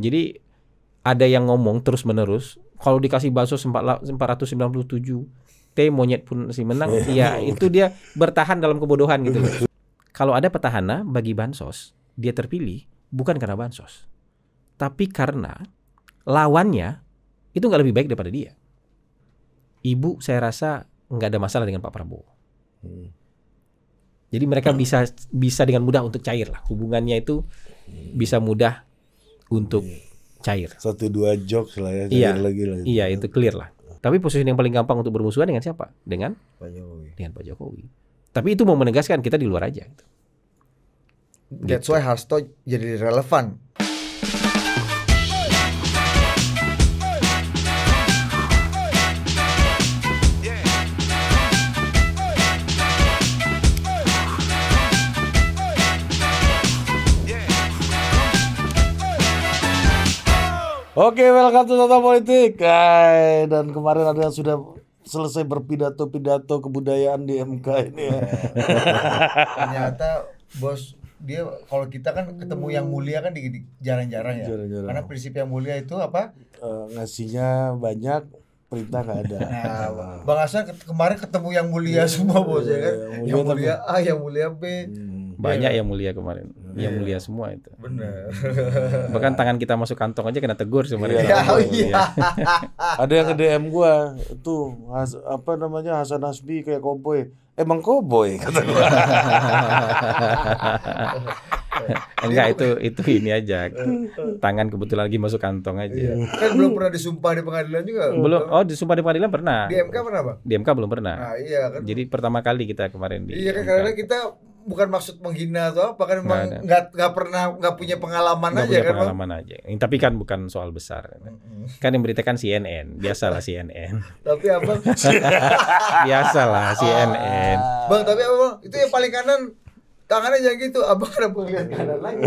Jadi ada yang ngomong terus menerus kalau dikasih bakso 497 T monyet pun si menang ya itu dia bertahan dalam kebodohan gitu kalau ada petahana bagi bansos dia terpilih bukan karena bansos tapi karena lawannya itu nggak lebih baik daripada dia ibu saya rasa nggak ada masalah dengan Pak Prabowo hmm. jadi mereka bisa bisa dengan mudah untuk cair lah hubungannya itu bisa mudah untuk yeah. cair. Satu dua jok lah ya, iya, lagi lah. Itu. Iya, itu clear lah. Tapi posisi yang paling gampang untuk bermusuhan dengan siapa? Dengan Pak Jokowi. Dengan Pak Jokowi. Tapi itu mau menegaskan kita di luar aja. Gitu. That's why gitu. Hasto jadi relevan Oke, okay, welcome to Total Politik. Hai, dan kemarin ada yang sudah selesai berpidato-pidato kebudayaan di MK ini ya. Ternyata bos dia kalau kita kan ketemu yang mulia kan di, jarang-jarang ya. Jarang-jarang. Karena prinsip yang mulia itu apa? Uh, ngasihnya banyak, perintah nggak ada. Nah, Bang Hasan kemarin ketemu yang mulia iya, semua bos ya iya, kan. Iya, yang mulia, yang mulia A, yang mulia B. Hmm. Banyak yang mulia kemarin. Iya. yang mulia semua itu. Benar. Bahkan tangan kita masuk kantong aja kena tegur sebenarnya. Iya, oh iya. iya. Ada yang ke DM gua tuh apa namanya Hasan Hasbi kayak koboi. Emang koboi kata gua. Enggak itu itu ini aja. Tangan kebetulan lagi masuk kantong aja. Iya. Kan belum pernah disumpah di pengadilan juga. Belum. Oh, disumpah di pengadilan pernah. Di MK pernah, Bang? Di MK belum pernah. Nah, iya kan. Jadi pertama kali kita kemarin di Iya kan karena kita bukan maksud menghina atau apa kan memang nggak nggak pernah nggak punya pengalaman gak aja punya kan pengalaman aja tapi kan bukan soal besar kan yang beritakan CNN biasalah CNN tapi apa biasalah CNN ah. bang tapi apa itu yang paling kanan tangannya jangan gitu abang udah pengen kanan lagi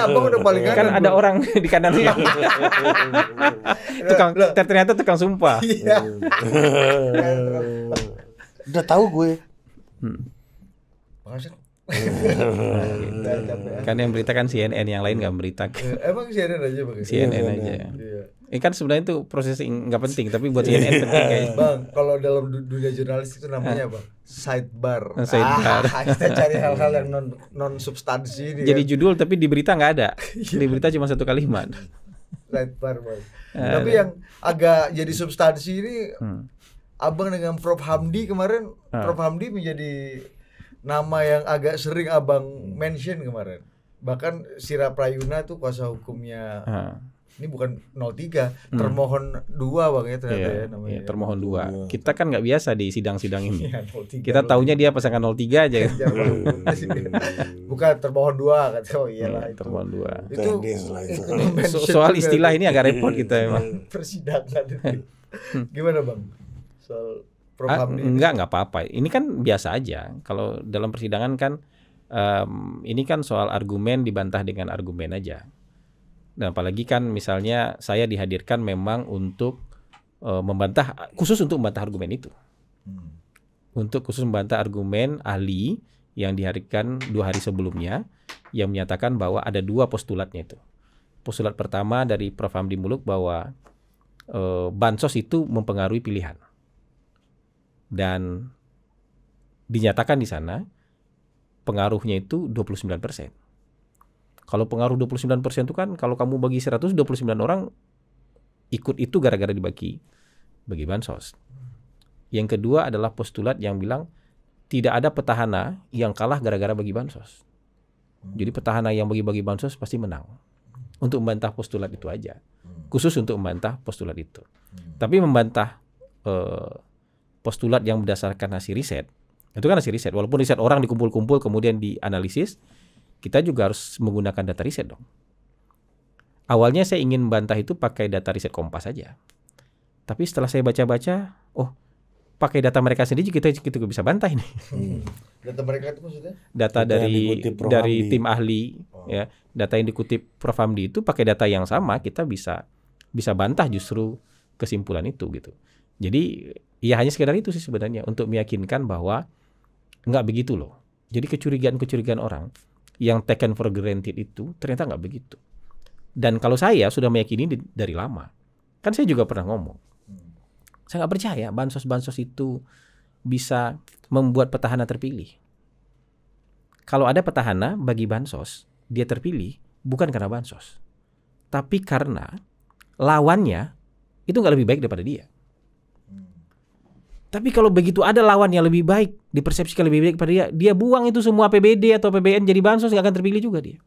abang udah paling kan kanan kan ada bro. orang di kanan iya. tukang Loh. ternyata tukang sumpah iya. udah tahu gue hmm. Makasih Iya. kan yang berita kan CNN yang lain nggak beritakan iya, emang CNN aja bang CNN ya, aja iya. Ini eh, kan sebenarnya itu proses nggak penting, tapi buat CNN penting iya. kayaknya. Bang, kalau dalam dunia jurnalis itu namanya apa? Sidebar. Oh, sidebar. Ah, kita cari hal-hal yang non non substansi. Ini Jadi kan. judul tapi di berita nggak ada. di berita cuma satu kalimat. Sidebar bang. Eh. tapi yang agak jadi substansi ini hmm. Abang dengan Prof Hamdi kemarin, ah. Prof Hamdi menjadi nama yang agak sering abang mention kemarin. Bahkan Sira Prayuna tuh kuasa hukumnya ah. ini bukan 03, hmm. termohon dua bang ya ternyata yeah. ya namanya. Yeah, iya, termohon dua. Kita kan nggak biasa di sidang-sidang ini. yeah, Kita tahunya dia pasangan 03 aja. Iya, iya, bukan termohon dua kata oh iyalah yeah, itu. Termohon dua. Itu, itu soal istilah ini agak repot kita memang. Persidangan. Hmm. Gimana bang? Soal Ah, enggak enggak apa-apa. Ini kan biasa aja. Kalau dalam persidangan kan um, ini kan soal argumen dibantah dengan argumen aja. Dan apalagi kan misalnya saya dihadirkan memang untuk uh, membantah khusus untuk membantah argumen itu. Hmm. Untuk khusus membantah argumen ahli yang dihadirkan dua hari sebelumnya yang menyatakan bahwa ada dua postulatnya itu. Postulat pertama dari Prof Hamdi Muluk bahwa uh, bansos itu mempengaruhi pilihan dan dinyatakan di sana pengaruhnya itu 29%. Kalau pengaruh 29% itu kan kalau kamu bagi 129 orang ikut itu gara-gara dibagi bagi bansos. Yang kedua adalah postulat yang bilang tidak ada petahana yang kalah gara-gara bagi bansos. Jadi petahana yang bagi-bagi bansos pasti menang. Untuk membantah postulat itu aja. Khusus untuk membantah postulat itu. Tapi membantah eh, postulat yang berdasarkan hasil riset. Itu kan hasil riset. Walaupun riset orang dikumpul-kumpul kemudian dianalisis, kita juga harus menggunakan data riset dong. Awalnya saya ingin bantah itu pakai data riset Kompas saja. Tapi setelah saya baca-baca, oh pakai data mereka sendiri kita kita bisa bantah ini. Hmm. Data mereka itu maksudnya? Data, data dari dari tim ahli oh. ya. Data yang dikutip Prof Hamdi itu pakai data yang sama kita bisa bisa bantah justru kesimpulan itu gitu. Jadi ya hanya sekedar itu sih sebenarnya untuk meyakinkan bahwa nggak begitu loh. Jadi kecurigaan-kecurigaan orang yang taken for granted itu ternyata nggak begitu. Dan kalau saya sudah meyakini dari lama, kan saya juga pernah ngomong. Saya nggak percaya bansos-bansos itu bisa membuat petahana terpilih. Kalau ada petahana bagi bansos, dia terpilih bukan karena bansos, tapi karena lawannya itu nggak lebih baik daripada dia. Tapi kalau begitu ada lawan yang lebih baik, dipersepsikan lebih baik kepada dia, dia buang itu semua PBD atau PBN jadi bansos nggak akan terpilih juga dia.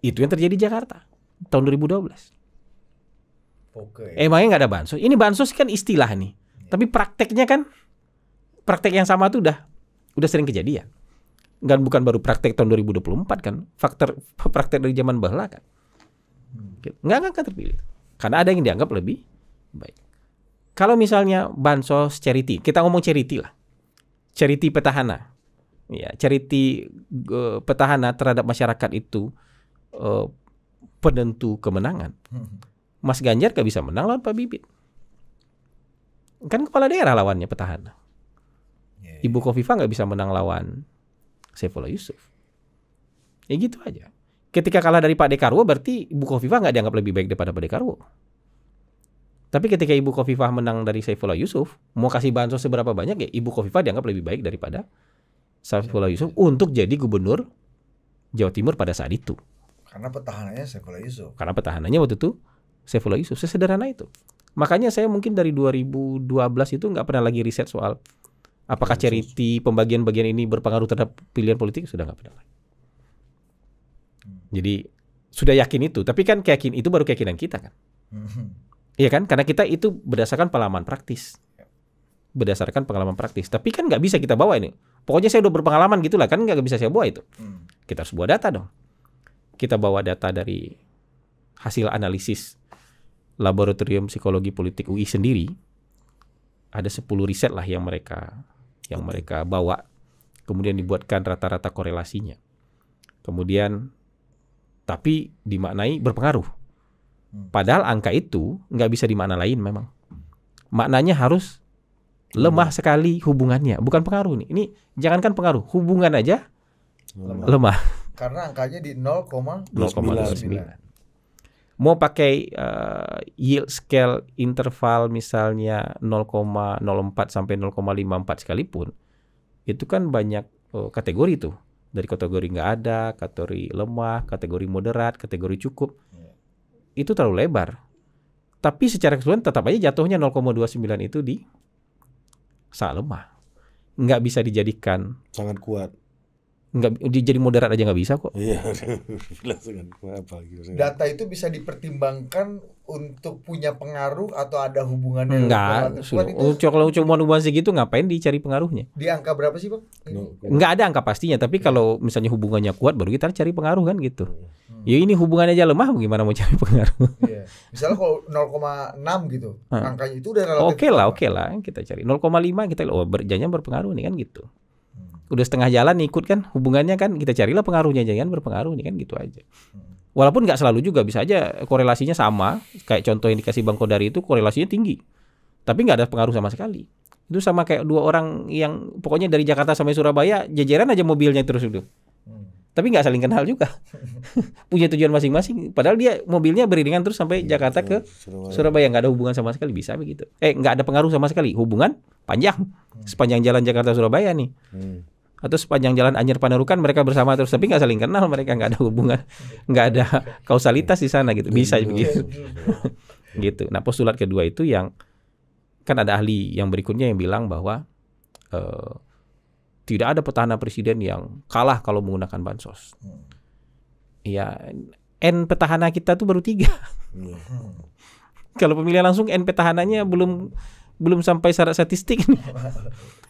Itu yang terjadi di Jakarta tahun 2012. Oke. Emangnya nggak ada bansos? Ini bansos kan istilah nih, ya. tapi prakteknya kan praktek yang sama tuh udah udah sering kejadian. Nggak bukan baru praktek tahun 2024 kan, faktor praktek dari zaman bahla kan. Hmm. Nggak, nggak akan terpilih karena ada yang dianggap lebih baik. Kalau misalnya bansos charity, kita ngomong charity lah. Charity petahana. Ya, charity uh, petahana terhadap masyarakat itu uh, penentu kemenangan. Hmm. Mas Ganjar gak bisa menang lawan Pak Bibit. Kan kepala daerah lawannya petahana. Ya, Ibu ya. Kofifa nggak bisa menang lawan Saifullah Yusuf. Ya gitu aja. Ketika kalah dari Pak Dekarwo berarti Ibu Kofifa nggak dianggap lebih baik daripada Pak Dekarwo. Tapi ketika Ibu Kofifah menang dari Saifullah Yusuf, mau kasih bansos seberapa banyak ya Ibu Kofifah dianggap lebih baik daripada Saifullah Yusuf untuk jadi gubernur Jawa Timur pada saat itu. Karena petahananya Saifullah Yusuf. Karena petahananya waktu itu Saifullah Yusuf. Sesederhana itu. Makanya saya mungkin dari 2012 itu nggak pernah lagi riset soal apakah charity pembagian-bagian ini berpengaruh terhadap pilihan politik sudah nggak pernah lagi. Hmm. Jadi sudah yakin itu, tapi kan keyakin itu baru keyakinan kita kan. Hmm. Iya kan? Karena kita itu berdasarkan pengalaman praktis. Berdasarkan pengalaman praktis. Tapi kan nggak bisa kita bawa ini. Pokoknya saya udah berpengalaman gitu lah. kan nggak bisa saya bawa itu. Hmm. Kita harus bawa data dong. Kita bawa data dari hasil analisis laboratorium psikologi politik UI sendiri. Ada 10 riset lah yang mereka yang mereka bawa. Kemudian dibuatkan rata-rata korelasinya. Kemudian tapi dimaknai berpengaruh Hmm. Padahal angka itu nggak bisa di lain memang. Maknanya harus lemah sekali hubungannya, bukan pengaruh nih. Ini jangankan pengaruh, hubungan aja lemah. lemah. Karena angkanya di 0,29. Mau pakai uh, yield scale interval misalnya 0,04 sampai 0,54 sekalipun, itu kan banyak uh, kategori tuh. Dari kategori nggak ada, kategori lemah, kategori moderat, kategori cukup itu terlalu lebar. Tapi secara keseluruhan tetap aja jatuhnya 0,29 itu di saat lemah. Nggak bisa dijadikan sangat kuat nggak jadi moderat aja nggak bisa kok. Iya, kan, Data itu bisa dipertimbangkan untuk punya pengaruh atau ada hubungannya? Enggak, kalau cuma hubungan segitu ngapain dicari pengaruhnya? Di angka berapa sih pak Enggak ada angka pastinya, tapi iya. kalau misalnya hubungannya kuat baru kita cari pengaruh kan gitu. Hmm. Ya ini hubungannya aja lemah, gimana mau cari pengaruh? Yeah. Misalnya kalau 0,6 gitu, hmm. angkanya itu udah relatif. Oke okay lah, oke okay lah kita cari 0,5 kita oh berjanya berpengaruh nih kan gitu udah setengah jalan ikut kan hubungannya kan kita carilah pengaruhnya jangan berpengaruh ini kan gitu aja walaupun nggak selalu juga bisa aja korelasinya sama kayak contoh yang dikasih bang Kodari itu korelasinya tinggi tapi nggak ada pengaruh sama sekali itu sama kayak dua orang yang pokoknya dari Jakarta sampai Surabaya jajaran aja mobilnya terus itu tapi nggak saling kenal juga punya tujuan masing-masing padahal dia mobilnya beriringan terus sampai iya, Jakarta ke Surabaya nggak ada hubungan sama sekali bisa begitu eh nggak ada pengaruh sama sekali hubungan panjang hmm. sepanjang jalan Jakarta Surabaya nih hmm atau sepanjang jalan Anyer Panarukan mereka bersama terus tapi nggak saling kenal mereka nggak ada hubungan nggak ada kausalitas di sana gitu bisa iya, begitu iya, iya, gitu nah postulat kedua itu yang kan ada ahli yang berikutnya yang bilang bahwa eh, tidak ada petahana presiden yang kalah kalau menggunakan bansos hmm. ya n petahana kita tuh baru tiga hmm. kalau pemilihan langsung n petahananya belum belum sampai syarat statistik nih.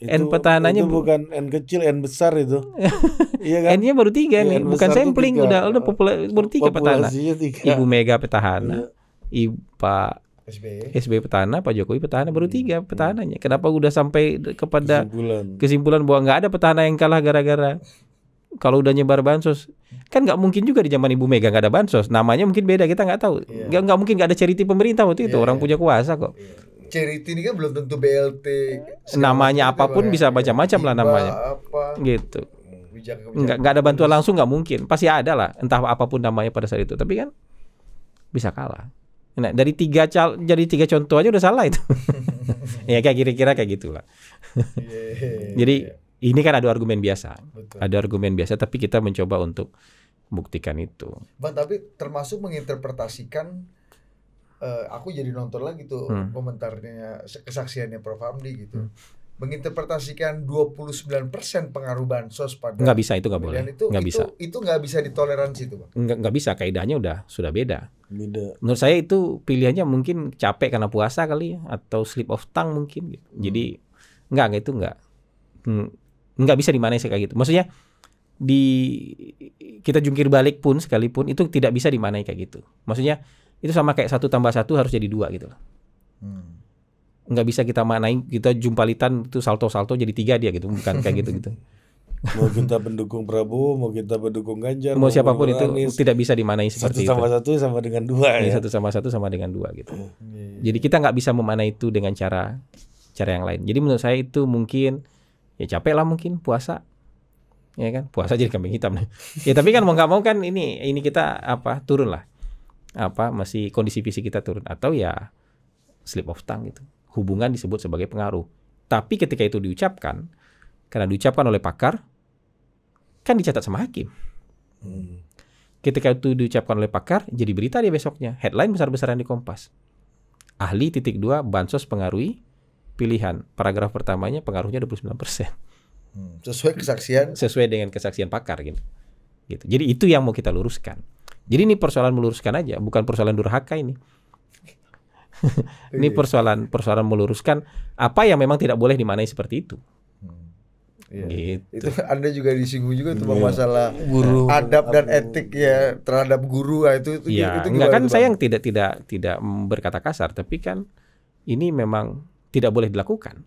N petahannya itu bukan N kecil, N besar itu. iya kan? N-nya baru tiga ya, nih, bukan sampling tiga. udah udah populer baru tiga petahana. Tiga. Ibu Mega petahana, ya. Ibu Pak SBY. SBY petahana, Pak Jokowi petahana baru hmm. tiga petahananya. Kenapa udah sampai kepada kesimpulan, kesimpulan bahwa nggak ada petahana yang kalah gara-gara kalau udah nyebar bansos kan nggak mungkin juga di zaman ibu Mega nggak ada bansos namanya mungkin beda kita nggak tahu iya. nggak yeah. mungkin nggak ada charity pemerintah waktu itu yeah, orang yeah. punya kuasa kok yeah charity ini kan belum tentu BLT. Namanya apapun ya? bisa macam-macam lah namanya. Apa. Gitu. Enggak, hmm, enggak ada bantuan langsung nggak mungkin. Pasti ada lah, entah apapun namanya pada saat itu. Tapi kan bisa kalah. Nah, dari tiga cal jadi tiga contoh aja udah salah itu. ya kayak kira-kira kayak gitulah. Iya, jadi yeah. ini kan ada argumen biasa. Betul. Ada argumen biasa tapi kita mencoba untuk buktikan itu. Bang, tapi termasuk menginterpretasikan uh, aku jadi nonton lagi tuh hmm. komentarnya kesaksiannya Prof Hamdi gitu. Hmm. Menginterpretasikan 29% pengaruh bansos pada nggak bisa itu nggak boleh. Itu, nggak itu, bisa. Itu nggak bisa ditoleransi itu, bang Nggak, nggak bisa kaidahnya udah sudah beda. Beda. Menurut saya itu pilihannya mungkin capek karena puasa kali ya atau sleep of tongue mungkin gitu. Hmm. Jadi nggak itu nggak hmm, nggak bisa sih kayak gitu. Maksudnya di kita jungkir balik pun sekalipun itu tidak bisa dimanai kayak gitu. Maksudnya itu sama kayak satu tambah satu harus jadi dua gitu loh. Hmm. Nggak bisa kita maknai kita jumpalitan itu salto-salto jadi tiga dia gitu bukan kayak gitu gitu. mau kita pendukung Prabowo, mau kita pendukung Ganjar, mau, mau siapapun itu Anies, tidak bisa dimanai seperti itu. satu sama itu. satu sama dengan dua iya, ya. Satu sama satu sama dengan dua gitu. Iya. Jadi kita nggak bisa memanai itu dengan cara cara yang lain. Jadi menurut saya itu mungkin ya capek lah mungkin puasa ya kan puasa jadi kambing hitam ya tapi kan mau nggak mau kan ini ini kita apa turun lah apa masih kondisi fisik kita turun atau ya slip of tongue gitu. Hubungan disebut sebagai pengaruh. Tapi ketika itu diucapkan karena diucapkan oleh pakar kan dicatat sama hakim. Hmm. Ketika itu diucapkan oleh pakar jadi berita dia besoknya, headline besar-besaran di Kompas. Ahli titik dua bansos pengaruhi pilihan. Paragraf pertamanya pengaruhnya 29%. Hmm. Sesuai kesaksian sesuai dengan kesaksian pakar gitu. Gitu. Jadi itu yang mau kita luruskan. Jadi ini persoalan meluruskan aja, bukan persoalan durhaka ini. ini iya. persoalan persoalan meluruskan apa yang memang tidak boleh dimanai seperti itu. Hmm. Iya. Gitu. Itu Anda juga disinggung juga tentang iya. masalah guru. adab dan etik ya terhadap guru ah, itu itu, ya, itu enggak kan saya yang tidak tidak tidak berkata kasar tapi kan ini memang tidak boleh dilakukan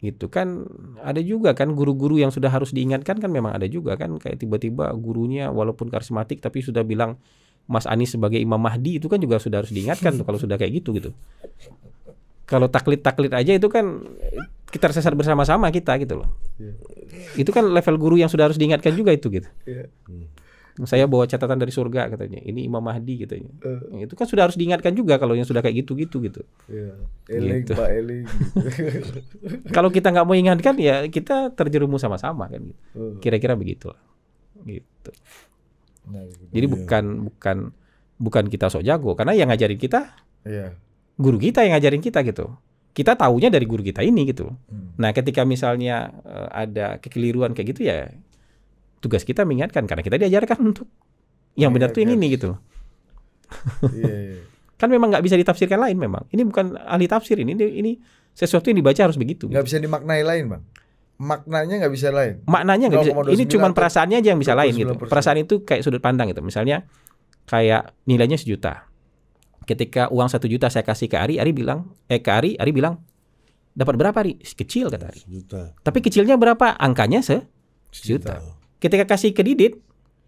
gitu kan ada juga kan guru-guru yang sudah harus diingatkan kan memang ada juga kan kayak tiba-tiba gurunya walaupun karismatik tapi sudah bilang Mas Anies sebagai Imam Mahdi itu kan juga sudah harus diingatkan tuh kalau sudah kayak gitu gitu kalau taklid-taklid aja itu kan kita sesat bersama-sama kita gitu loh iya. itu kan level guru yang sudah harus diingatkan juga itu gitu iya. hmm saya bawa catatan dari surga katanya ini Imam Mahdi katanya uh. itu kan sudah harus diingatkan juga kalau yang sudah kayak gitu iya. gitu gitu yeah. eling gitu. pak eling kalau kita nggak mau ingatkan ya kita terjerumus sama-sama kan gitu eh. kira-kira begitulah gitu nah, jadi gitu. bukan bukan bukan kita sok jago karena yang ngajarin kita iya. guru kita yang ngajarin kita gitu kita tahunya dari guru kita ini gitu. Hmm. Nah, ketika misalnya eh, ada kekeliruan kayak gitu ya tugas kita mengingatkan karena kita diajarkan untuk yang iya, benar tuh ini iya. nih gitu. Iya, kan memang nggak bisa ditafsirkan lain memang. Ini bukan ahli tafsir ini ini, sesuatu yang dibaca harus begitu. Nggak gitu. bisa dimaknai lain bang. Maknanya nggak bisa lain. Maknanya nggak bisa. Ini cuma perasaannya aja yang bisa lain gitu. Perasaan itu kayak sudut pandang gitu. Misalnya kayak nilainya sejuta. Ketika uang satu juta saya kasih ke Ari, Ari bilang, eh ke Ari, Ari bilang, dapat berapa Ari? Kecil kata Ari. Sejuta. Tapi kecilnya berapa? Angkanya se sejuta. sejuta. Ketika kasih ke Didit,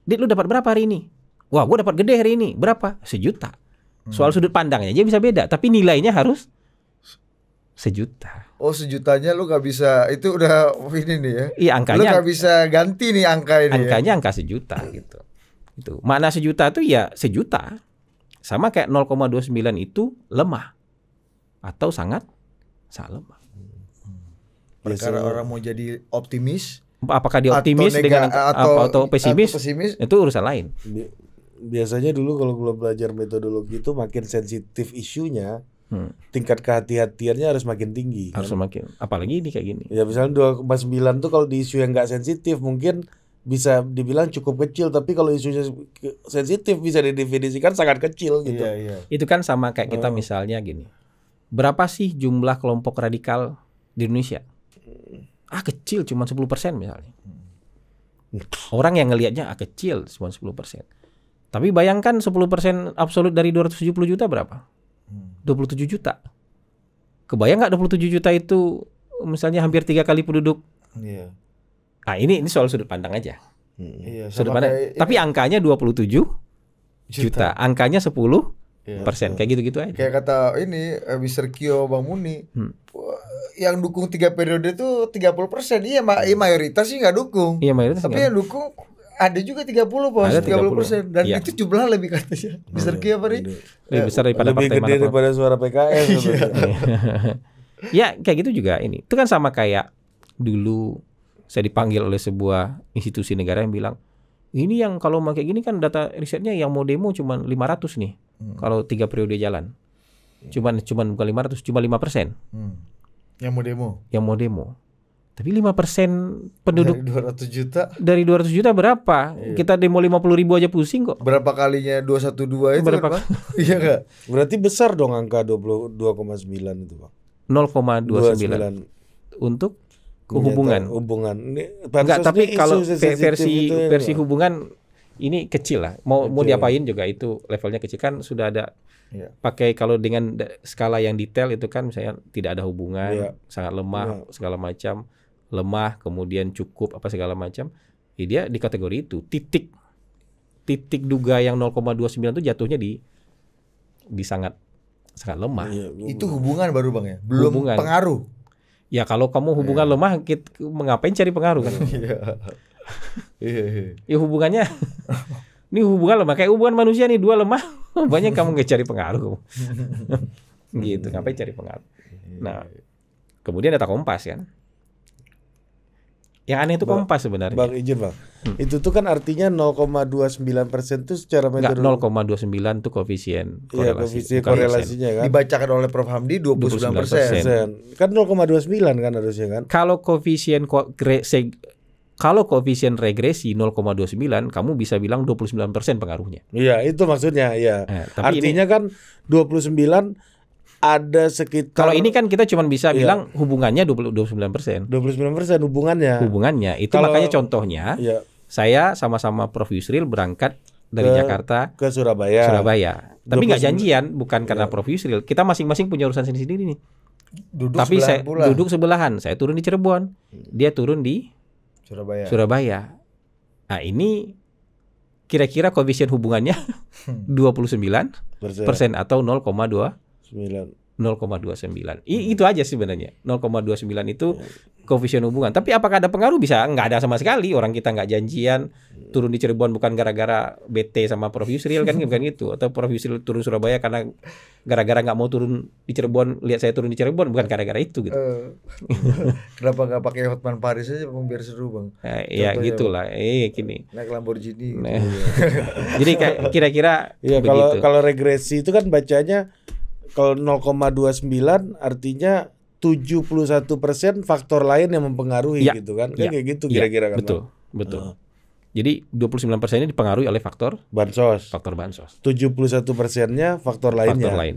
Didit lu dapat berapa hari ini? Wah, gua dapat gede hari ini. Berapa? Sejuta. Hmm. Soal sudut pandangnya aja bisa beda, tapi nilainya harus sejuta. Oh, sejutanya lu gak bisa itu udah ini nih ya. Iya, angkanya. Lu gak bisa ganti nih angka ini. Ya. Angkanya ya? angka sejuta gitu. Itu. Mana sejuta tuh ya sejuta. Sama kayak 0,29 itu lemah atau sangat sangat lemah. Hmm. Perkara orang mau jadi optimis, apakah dia optimis atau dengan atau, atau pesimis, atau pesimis itu urusan lain. biasanya dulu kalau gue belajar metodologi itu makin sensitif isunya, hmm. tingkat kehati-hatiannya harus makin tinggi. Harus kan? makin, apalagi ini kayak gini. Ya misalnya dua sembilan tuh kalau di isu yang nggak sensitif mungkin bisa dibilang cukup kecil, tapi kalau isunya sensitif bisa didefinisikan sangat kecil gitu. Iya, iya. Itu kan sama kayak kita hmm. misalnya gini, berapa sih jumlah kelompok radikal di Indonesia? ah kecil cuma 10% misalnya. Hmm. Orang yang ngelihatnya ah kecil cuma 10%. Tapi bayangkan 10% absolut dari 270 juta berapa? 27 hmm. juta. Kebayang nggak 27 juta itu misalnya hampir tiga kali penduduk? Iya. Ah ini ini soal sudut pandang aja. Hmm. Iya, sudut pandang. Tapi ini. angkanya 27 juta. juta. Angkanya 10 iya, persen. Kayak gitu-gitu aja. Kayak kata ini eh, Mr. Kyo Bang Muni. Hmm yang dukung tiga periode tiga 30 persen iya, ma iya mayoritas sih nggak dukung iya mayoritas tapi yang dukung ada juga 30 bos tiga puluh persen dan iya. itu jumlah lebih katanya besar kia apa nih lebih besar daripada lebih partai gede daripada suara PKS iya. ya kayak gitu juga ini itu kan sama kayak dulu saya dipanggil oleh sebuah institusi negara yang bilang ini yang kalau mau kayak gini kan data risetnya yang mau demo cuma 500 nih hmm. kalau tiga periode jalan cuman cuman bukan 500 cuma 5 persen hmm. Yang mau demo. Yang mau demo. Tapi 5% penduduk dari 200 juta. Dari 200 juta berapa? Iya. Kita demo 50 ribu aja pusing kok. Berapa kalinya 212 itu berapa? iya enggak? Berarti besar dong angka 22,9 itu, Bang. 0,29. Untuk hubungan. Hubungan. Ini, enggak, tapi kalau versi gitu ya, versi ya, hubungan ini kecil lah. Mau kecil. mau diapain juga itu levelnya kecil kan sudah ada ya. pakai kalau dengan skala yang detail itu kan misalnya tidak ada hubungan, ya. sangat lemah ya. segala macam, lemah kemudian cukup apa segala macam. Ya dia di kategori itu titik titik duga yang 0,29 itu jatuhnya di di sangat sangat lemah. Iya, itu hubungan baru Bang ya. Belum hubungan. pengaruh. Ya kalau kamu hubungan ya. lemah kita, ngapain cari pengaruh kan? Iya. Iya, iya. ya hubungannya ini hubungan lemah kayak hubungan manusia nih dua lemah banyak kamu nggak cari pengaruh gitu ngapain cari pengaruh iya. nah kemudian data kompas kan yang aneh itu kompas sebenarnya. Bang izin bang, hmm. itu tuh kan artinya 0,29 persen tuh secara metodologi. 0,29 tuh koefisien korelasi. Iya koefisien korelasinya kan. Dibacakan oleh Prof Hamdi 29 persen. Kan 0,29 kan harusnya kan. Kalau koefisien ko kalau koefisien regresi 0,29, kamu bisa bilang 29% pengaruhnya. Iya, itu maksudnya, ya. Nah, tapi Artinya ini, kan 29 ada sekitar Kalau ini kan kita cuma bisa iya. bilang hubungannya 20, 29%. 29% hubungannya. Hubungannya. Itu Kalau, makanya contohnya iya. saya sama-sama Prof Yusril berangkat dari ke, Jakarta ke Surabaya. Surabaya. Tapi nggak janjian, bukan karena iya. Prof Yusril. Kita masing-masing punya urusan sendiri-sendiri nih duduk tapi saya pula. duduk sebelahan saya turun di Cirebon dia turun di Surabaya. Surabaya. Nah, ini kira-kira koefisien hubungannya 29 hmm. persen atau 0,2 0,29. Hmm. Itu aja sebenarnya. 0,29 itu ya koefisien hubungan. Tapi apakah ada pengaruh? Bisa nggak ada sama sekali. Orang kita nggak janjian turun di Cirebon bukan gara-gara BT sama Prof Yusril kan bukan gitu. Atau Prof Yusril turun Surabaya karena gara-gara nggak mau turun di Cirebon lihat saya turun di Cirebon bukan gara-gara itu gitu. Eh, kenapa nggak pakai Hotman Paris aja biar seru bang? Nah, ya gitulah. Eh iya, gitu iya, gini. Naik Lamborghini. Gitu. Nah. Jadi kira-kira. Iya kalau kalau regresi itu kan bacanya kalau 0,29 artinya 71 persen faktor lain yang mempengaruhi ya, gitu kan, Iya. ya, kayak gitu ya. kira-kira ya, kan betul bang? betul uh. Jadi 29 ini dipengaruhi oleh faktor bansos. Faktor bansos. 71 persennya faktor lainnya. Faktor ya? lain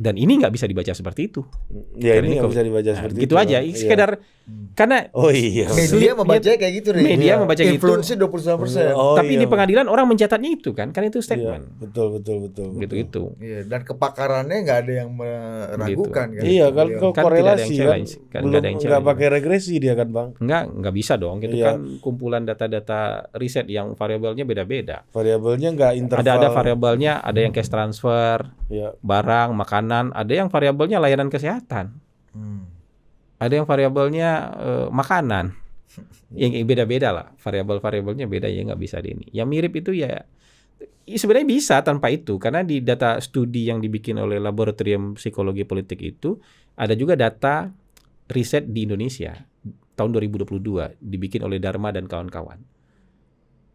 dan ini nggak bisa dibaca seperti itu. Ya karena ini nggak bisa dibaca nah, seperti gitu itu. aja. Iya. Sekedar iya. karena oh iya. Media membaca kayak gitu nih. Media iya. membaca gitu. Influensi 29 persen. Oh, Tapi iya. di pengadilan orang mencatatnya itu kan, Kan itu iya. statement. Iya, betul betul betul. Gitu gitu. Iya. Dan kepakarannya nggak ada yang meragukan gitu. kan. Iya kalau kan, kan korelasi kan. Kan nggak ada yang Nggak pakai regresi dia kan bang. Nggak nggak bisa dong. Itu iya. kan kumpulan data-data riset yang variabelnya beda-beda. Variabelnya nggak interval. Ada ada variabelnya, ada yang cash transfer, iya. barang, makanan makanan, ada yang variabelnya layanan kesehatan. Hmm. Ada yang variabelnya uh, makanan. yang ya, beda-beda lah, variabel-variabelnya beda ya nggak bisa di ini. Yang mirip itu ya, ya sebenarnya bisa tanpa itu karena di data studi yang dibikin oleh laboratorium psikologi politik itu ada juga data riset di Indonesia tahun 2022 dibikin oleh Dharma dan kawan-kawan.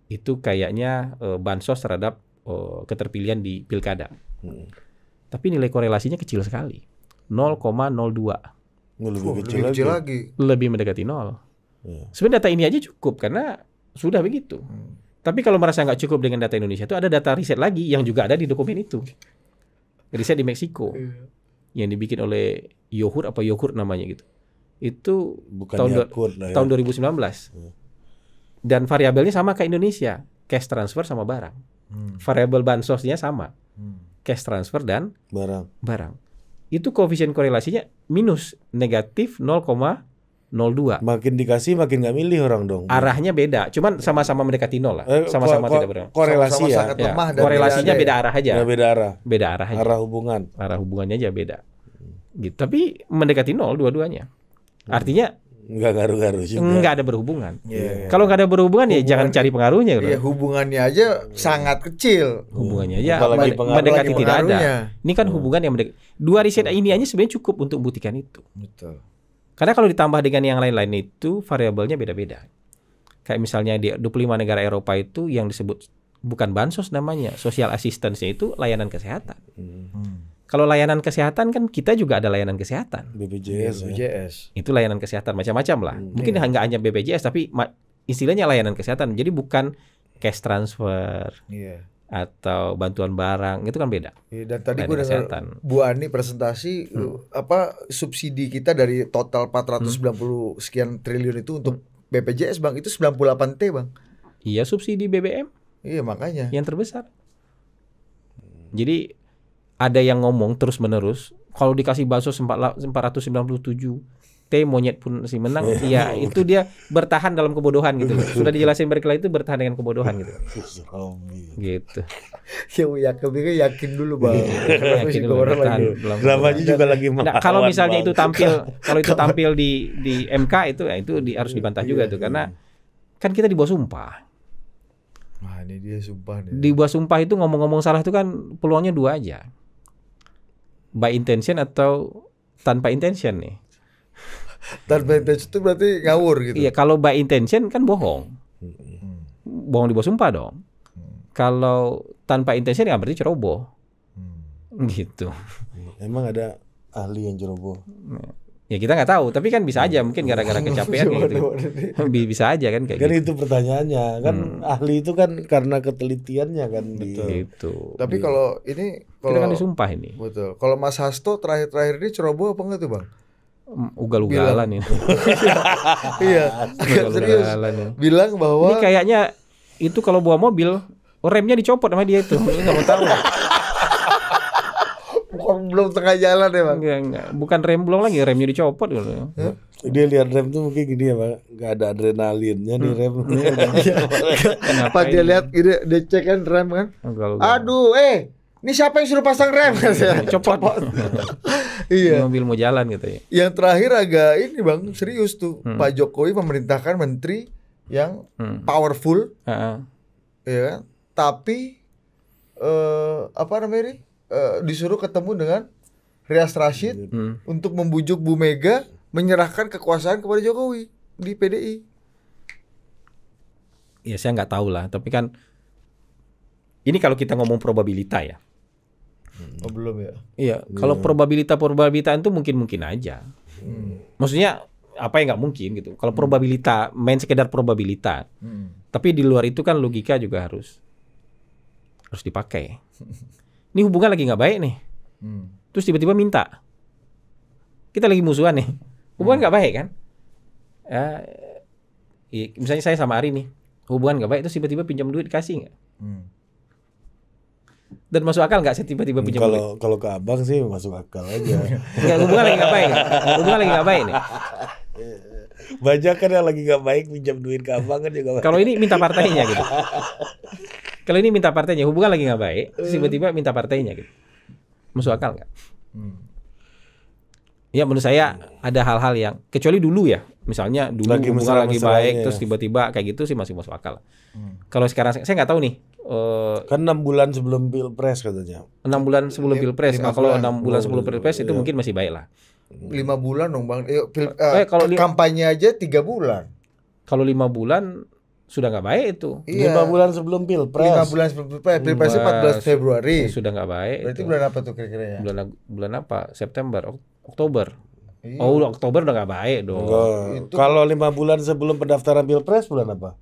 Itu kayaknya uh, bansos terhadap uh, keterpilihan di pilkada. Hmm. Tapi nilai korelasinya kecil sekali. 0,02. Lebih kecil, lebih lagi. Lebih mendekati nol. Ya. Sebenarnya data ini aja cukup karena sudah begitu. Hmm. Tapi kalau merasa nggak cukup dengan data Indonesia itu ada data riset lagi yang juga ada di dokumen itu. Riset di Meksiko. Ya. Yang dibikin oleh Yohur apa Yohur namanya gitu. Itu Bukan tahun, Yakur, nah ya. tahun 2019. Ya. Dan variabelnya sama kayak Indonesia. Cash transfer sama barang. Hmm. Variabel bansosnya sama. Hmm cash transfer dan barang. Barang. Itu koefisien korelasinya minus negatif 0,02. Makin dikasih makin nggak milih orang dong. Arahnya beda, cuman sama-sama mendekati nol lah. Eh, sama-sama eh, tidak berang. Korelasi sama ya. -sama ya. lemah ya. Korelasinya beda, beda arah aja. Ya, beda arah. Beda arah aja. Arah hubungan. Arah hubungannya aja beda. Gitu. Tapi mendekati nol dua-duanya. Artinya nggak ngaruh-ngaruh juga. Nggak ada berhubungan. Yeah. Iya, iya. Kalau nggak ada berhubungan ya jangan cari pengaruhnya. Ya hubungannya aja sangat kecil. Hubungannya ya Apalagi mendekati tidak ada. Ini kan hmm. hubungan yang mendekati. Dua riset ini aja sebenarnya cukup untuk buktikan itu. Betul. Karena kalau ditambah dengan yang lain-lain itu variabelnya beda-beda. Kayak misalnya di 25 negara Eropa itu yang disebut bukan bansos namanya, social assistance itu layanan kesehatan. Hmm. hmm. Kalau layanan kesehatan kan kita juga ada layanan kesehatan. BPJS. Iya, ya. BPJS. Itu layanan kesehatan macam-macam lah. Hmm, Mungkin iya. nggak hanya BPJS tapi istilahnya layanan kesehatan. Jadi bukan cash transfer. Iya. Atau bantuan barang itu kan beda. Iya, dan tadi gue kesehatan. Bu Ani presentasi hmm. Uh, apa subsidi kita dari total 490 hmm. sekian triliun itu untuk hmm. BPJS Bang itu 98 T Bang. Iya subsidi BBM. Iya makanya. Yang terbesar. Jadi ada yang ngomong terus menerus kalau dikasih bakso 497 T monyet pun si menang iya. iya itu dia bertahan dalam kebodohan gitu sudah dijelasin berkali itu bertahan dengan kebodohan gitu gitu ya yakin yakin dulu bang iya. yakin dulu bertahan dalam dramanya juga lagi nah, kalau misalnya itu tampil kalau itu tampil di di MK itu ya itu di, harus iya, dibantah juga tuh karena kan kita di sumpah Wah, ini dia sumpah nih. Di buah sumpah itu ngomong-ngomong salah itu kan peluangnya dua aja by intention atau tanpa intention nih? tanpa intention itu berarti ngawur gitu. Iya, kalau by intention kan bohong. Hmm. Bohong di bawah sumpah dong. Hmm. Kalau tanpa intention ya berarti ceroboh. Hmm. Gitu. Emang ada ahli yang ceroboh. Ya kita nggak tahu, tapi kan bisa aja mungkin gara-gara kecapean gitu. bisa aja kan kayak kan gitu. itu pertanyaannya, kan hmm. ahli itu kan karena ketelitiannya kan Betul. gitu. Tapi kalau ini Kalo, Kita kan disumpah ini. Betul. Kalau Mas Hasto terakhir-terakhir ini ceroboh apa enggak tuh, Bang? ugal-ugalan ini. iya, agak iya, serius. Ya. Bilang bahwa ini kayaknya itu kalau bawa mobil remnya dicopot sama dia itu. enggak mau tahu. Bukan belum tengah jalan ya, Bang. Enggak, enggak. Bukan rem belum lagi, remnya dicopot gitu. Huh? Dia lihat rem tuh mungkin gini ya, bang. nggak ada adrenalinnya di hmm. rem. Iya, Pas dia lihat dia, dia cek kan rem kan. Aduh, eh ini siapa yang suruh pasang rem? Iya, iya, iya. Copot. Copot. iya. Mobil mau jalan gitu ya. Yang terakhir agak ini bang serius tuh hmm. Pak Jokowi memerintahkan menteri yang hmm. powerful, uh huh ya. Tapi uh, apa namanya? Ini? Uh, disuruh ketemu dengan Rias Rashid hmm. hmm. untuk membujuk Bu Mega menyerahkan kekuasaan kepada Jokowi di PDI. Ya saya nggak tahu lah, tapi kan ini kalau kita ngomong probabilitas ya, Oh belum ya. Iya, belum. kalau probabilitas probabilitaan itu mungkin mungkin aja. Hmm. Maksudnya apa yang nggak mungkin gitu. Kalau hmm. probabilita main sekedar probabilita. Hmm. Tapi di luar itu kan logika juga harus harus dipakai. Ini hubungan lagi nggak baik nih. Hmm. Terus tiba-tiba minta. Kita lagi musuhan nih. Hubungan hmm. nggak hmm. baik kan? Ya, misalnya saya sama Ari nih. Hubungan nggak baik terus tiba-tiba pinjam duit kasih nggak? Hmm dan masuk akal nggak sih tiba-tiba pinjam kalau kalau ke abang sih masuk akal aja nggak hubungan lagi ngapain hubungan lagi ngapain nih banyak kan yang lagi nggak baik pinjam duit ke abang kan juga kalau ini minta partainya gitu kalau ini minta partainya hubungan lagi nggak baik tiba-tiba minta partainya gitu masuk akal nggak hmm. ya menurut saya ada hal-hal yang kecuali dulu ya misalnya dulu lagi hubungan lagi baik ya. terus tiba-tiba kayak gitu sih masih masuk akal hmm. kalau sekarang saya nggak tahu nih Uh, kan enam bulan sebelum pilpres katanya. Enam bulan sebelum iya, pilpres. Nah, kalau enam bulan sebelum iya, pilpres itu iya. mungkin masih baik lah. Lima bulan dong bang. Eh, pil, eh, eh kalau kampanye aja tiga bulan. Kalau lima bulan sudah nggak baik itu. Iya. Lima bulan sebelum pilpres. Lima bulan sebelum pilpres. Eh, pilpres empat belas Februari. Ya, sudah nggak baik. Berarti itu. bulan apa tuh kira-kira ya? Bulan bulan apa? September, Oktober. Iya. Oh, Oktober udah nggak baik dong. Kalau lima bulan sebelum pendaftaran pilpres bulan apa?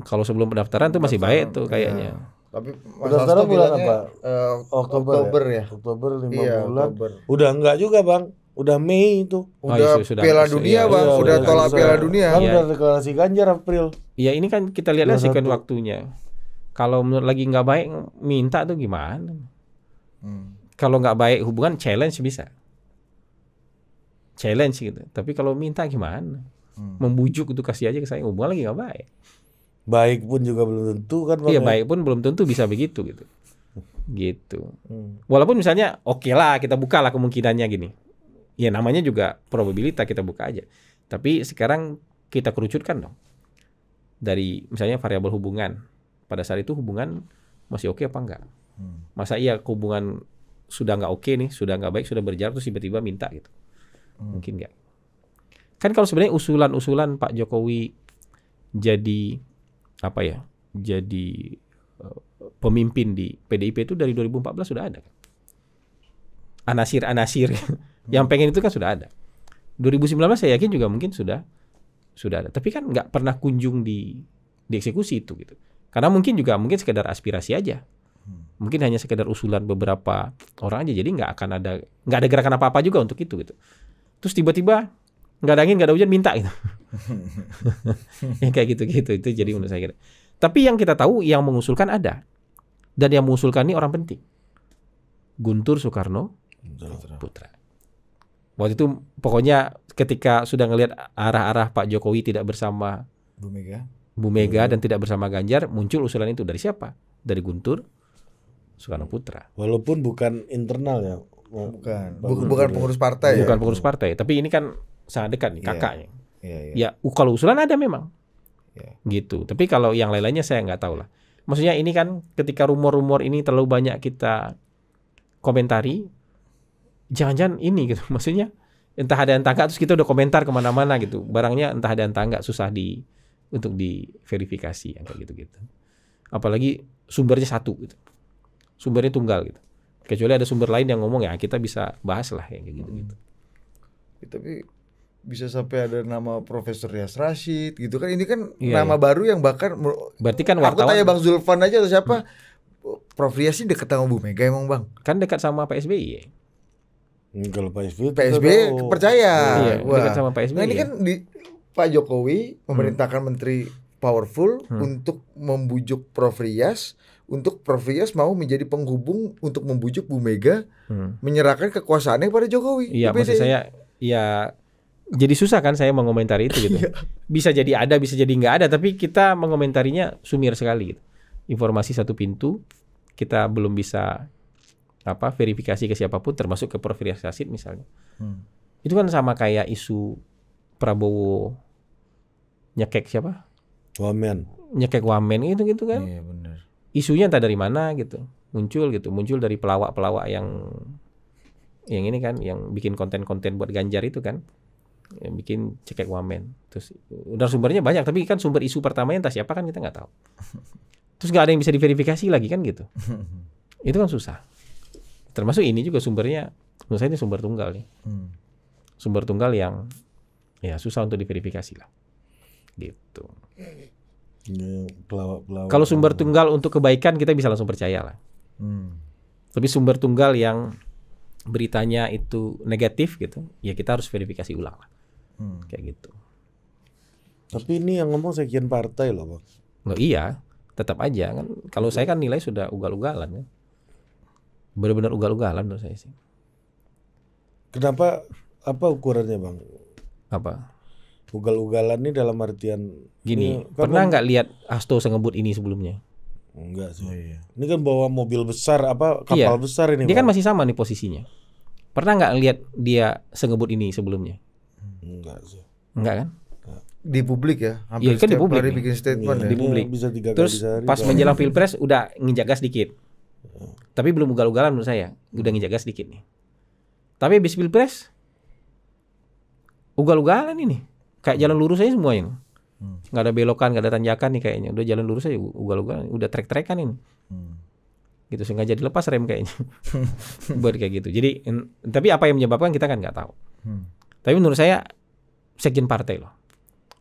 Kalau sebelum pendaftaran tuh masih baik tuh kayaknya. Ya. Tapi pendaftaran udah sekarang bulan apa? Uh, Oktober, ya? Oktober ya? Oktober lima iya, bulan. Oktober. Udah enggak juga, Bang. Udah Mei itu. Oh, udah oh, isu, sudah, Piala Dunia, iya, Bang. Iya, udah iya. tolak iya, Piala iya. Dunia. Kan iya. udah deklarasi Ganjar April. Iya, ini kan kita lihat lihatlah kan waktunya. Kalau menurut lagi nggak baik minta tuh gimana? Hmm. Kalau nggak baik hubungan challenge bisa. Challenge gitu. Tapi kalau minta gimana? Hmm. Membujuk itu kasih aja ke saya hubungan lagi nggak baik baik pun juga belum tentu kan Iya ya? baik pun belum tentu bisa begitu gitu gitu hmm. walaupun misalnya oke okay lah kita buka lah kemungkinannya gini ya namanya juga probabilitas kita buka aja tapi sekarang kita kerucutkan dong dari misalnya variabel hubungan pada saat itu hubungan masih oke okay apa enggak hmm. masa iya hubungan sudah enggak oke okay nih sudah enggak baik sudah berjarak terus tiba-tiba minta gitu hmm. mungkin enggak kan kalau sebenarnya usulan-usulan Pak Jokowi jadi apa ya jadi eh, pemimpin di PDIP itu dari 2014 sudah ada kan anasir-anasir yang pengen itu kan sudah ada 2019 saya yakin juga mungkin sudah sudah ada tapi kan nggak pernah kunjung di dieksekusi itu gitu karena mungkin juga mungkin sekedar aspirasi aja mungkin hanya sekedar usulan beberapa orang aja jadi nggak akan ada nggak ada gerakan apa apa juga untuk itu gitu terus tiba-tiba nggak ada angin nggak ada hujan minta gitu yang kayak gitu-gitu itu jadi menurut saya. Gitu. Tapi yang kita tahu yang mengusulkan ada dan yang mengusulkan ini orang penting. Guntur Soekarno Putra. Putra. Waktu itu pokoknya ketika sudah ngelihat arah-arah Pak Jokowi tidak bersama Bu Mega, Bu Mega dan tidak bersama Ganjar, muncul usulan itu dari siapa? Dari Guntur Soekarno Putra. Walaupun bukan internal ya, bukan bukan, bukan pengurus partai bukan ya? pengurus partai tapi ini kan sangat dekat nih iya. kakaknya yeah. Yeah, yeah. Ya kalau usulan ada memang. Yeah. Gitu. Tapi kalau yang lain-lainnya saya nggak tahu lah. Maksudnya ini kan ketika rumor-rumor ini terlalu banyak kita komentari, jangan-jangan ini gitu. Maksudnya entah ada entah enggak terus kita udah komentar kemana-mana gitu. Barangnya entah ada entah enggak susah di untuk diverifikasi yang kayak gitu-gitu. Apalagi sumbernya satu gitu. Sumbernya tunggal gitu. Kecuali ada sumber lain yang ngomong ya kita bisa bahas lah yang kayak gitu-gitu. Hmm. Ya, tapi bisa sampai ada nama Profesor Rias Rashid gitu kan ini kan iya, iya. nama iya. baru yang bahkan berarti kan wartawan aku tanya Bang Zulfan aja atau siapa hmm. Prof Rias ini dekat sama Bu Mega emang Bang kan dekat sama ya? Pak SBY ya kalau Pak SBY Pak SBY percaya iya, dekat sama SBY nah, ini ya? kan di, Pak Jokowi hmm. memerintahkan hmm. menteri powerful hmm. untuk membujuk Prof Rias untuk Prof Rias mau menjadi penghubung untuk membujuk Bu Mega hmm. menyerahkan kekuasaannya kepada Jokowi. Iya, maksud saya ya jadi susah kan saya mengomentari itu gitu. Iya. bisa jadi ada, bisa jadi nggak ada, tapi kita mengomentarinya sumir sekali gitu. Informasi satu pintu, kita belum bisa apa verifikasi ke siapapun termasuk ke Prof. Yasid misalnya. Hmm. Itu kan sama kayak isu Prabowo nyekek siapa? Wamen. Nyekek Wamen itu gitu kan. Iya benar. Isunya entah dari mana gitu. Muncul gitu, muncul dari pelawak-pelawak yang yang ini kan yang bikin konten-konten buat Ganjar itu kan yang bikin cekek wamen terus udah sumbernya banyak tapi kan sumber isu pertamanya entah siapa kan kita nggak tahu terus nggak ada yang bisa diverifikasi lagi kan gitu itu kan susah termasuk ini juga sumbernya menurut saya ini sumber tunggal nih hmm. sumber tunggal yang ya susah untuk diverifikasi lah gitu kalau sumber tunggal untuk kebaikan kita bisa langsung percaya lah hmm. tapi sumber tunggal yang beritanya itu negatif gitu ya kita harus verifikasi ulang lah hmm. kayak gitu. Tapi ini yang ngomong sekian partai loh bang. Loh iya, tetap aja kan. Kalau saya kan nilai sudah ugal-ugalan ya. Benar-benar ugal-ugalan menurut saya sih. Kenapa? Apa ukurannya bang? Apa? Ugal-ugalan ini dalam artian gini. Ini, kan pernah nggak lihat Asto sengebut ini sebelumnya? Enggak sih. Oh, iya. Ini kan bawa mobil besar apa kapal iya. besar ini. Dia kan bang. kan masih sama nih posisinya. Pernah nggak lihat dia sengebut ini sebelumnya? Enggak sih. Enggak kan? di publik ya hampir ya, kan di publik hari nih. bikin statement ya, ya. di iya, publik bisa tiga terus sehari, pas kan. menjelang pilpres udah nginjak sedikit ya. tapi belum ugal-ugalan menurut saya udah nginjak sedikit nih tapi habis pilpres ugal-ugalan ini kayak jalan lurus aja semuanya hmm. nggak ada belokan nggak ada tanjakan nih kayaknya udah jalan lurus aja ugal-ugalan udah trek-trekan ini hmm. gitu sengaja dilepas rem kayaknya buat kayak gitu jadi tapi apa yang menyebabkan kita kan nggak tahu hmm tapi menurut saya sekjen partai loh.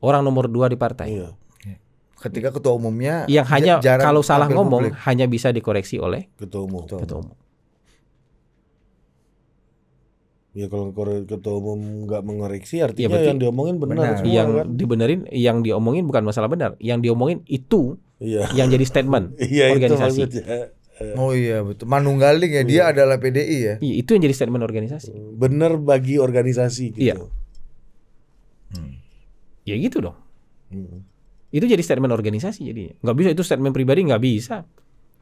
Orang nomor dua di partai. Iya. iya. Ketika ketua umumnya yang hanya kalau salah ngomong publik. hanya bisa dikoreksi oleh ketua umum. Ketua umum. Ya kalau ketua umum nggak mengoreksi ya, artinya ya, yang diomongin benar. benar. Semua, yang kan? dibenerin, yang diomongin bukan masalah benar, yang diomongin itu iya. yang jadi statement ya, organisasi. Itu Iya. Oh iya betul. Manunggaling ya dia iya. adalah PDI ya. Iya, itu yang jadi statement organisasi. Oh, bener bagi organisasi gitu. Iya. Hmm. Ya gitu dong. Hmm. Itu jadi statement organisasi Jadi Gak bisa itu statement pribadi nggak bisa.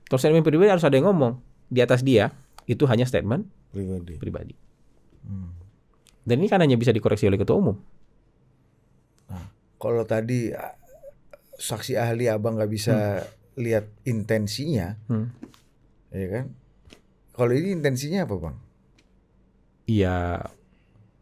Kalau statement pribadi harus ada yang ngomong di atas dia. Itu hanya statement pribadi. Pribadi. Hmm. Dan ini kan hanya bisa dikoreksi oleh ketua umum. Nah. kalau tadi saksi ahli abang nggak bisa hmm. lihat intensinya, hmm ya kan kalau ini intensinya apa bang iya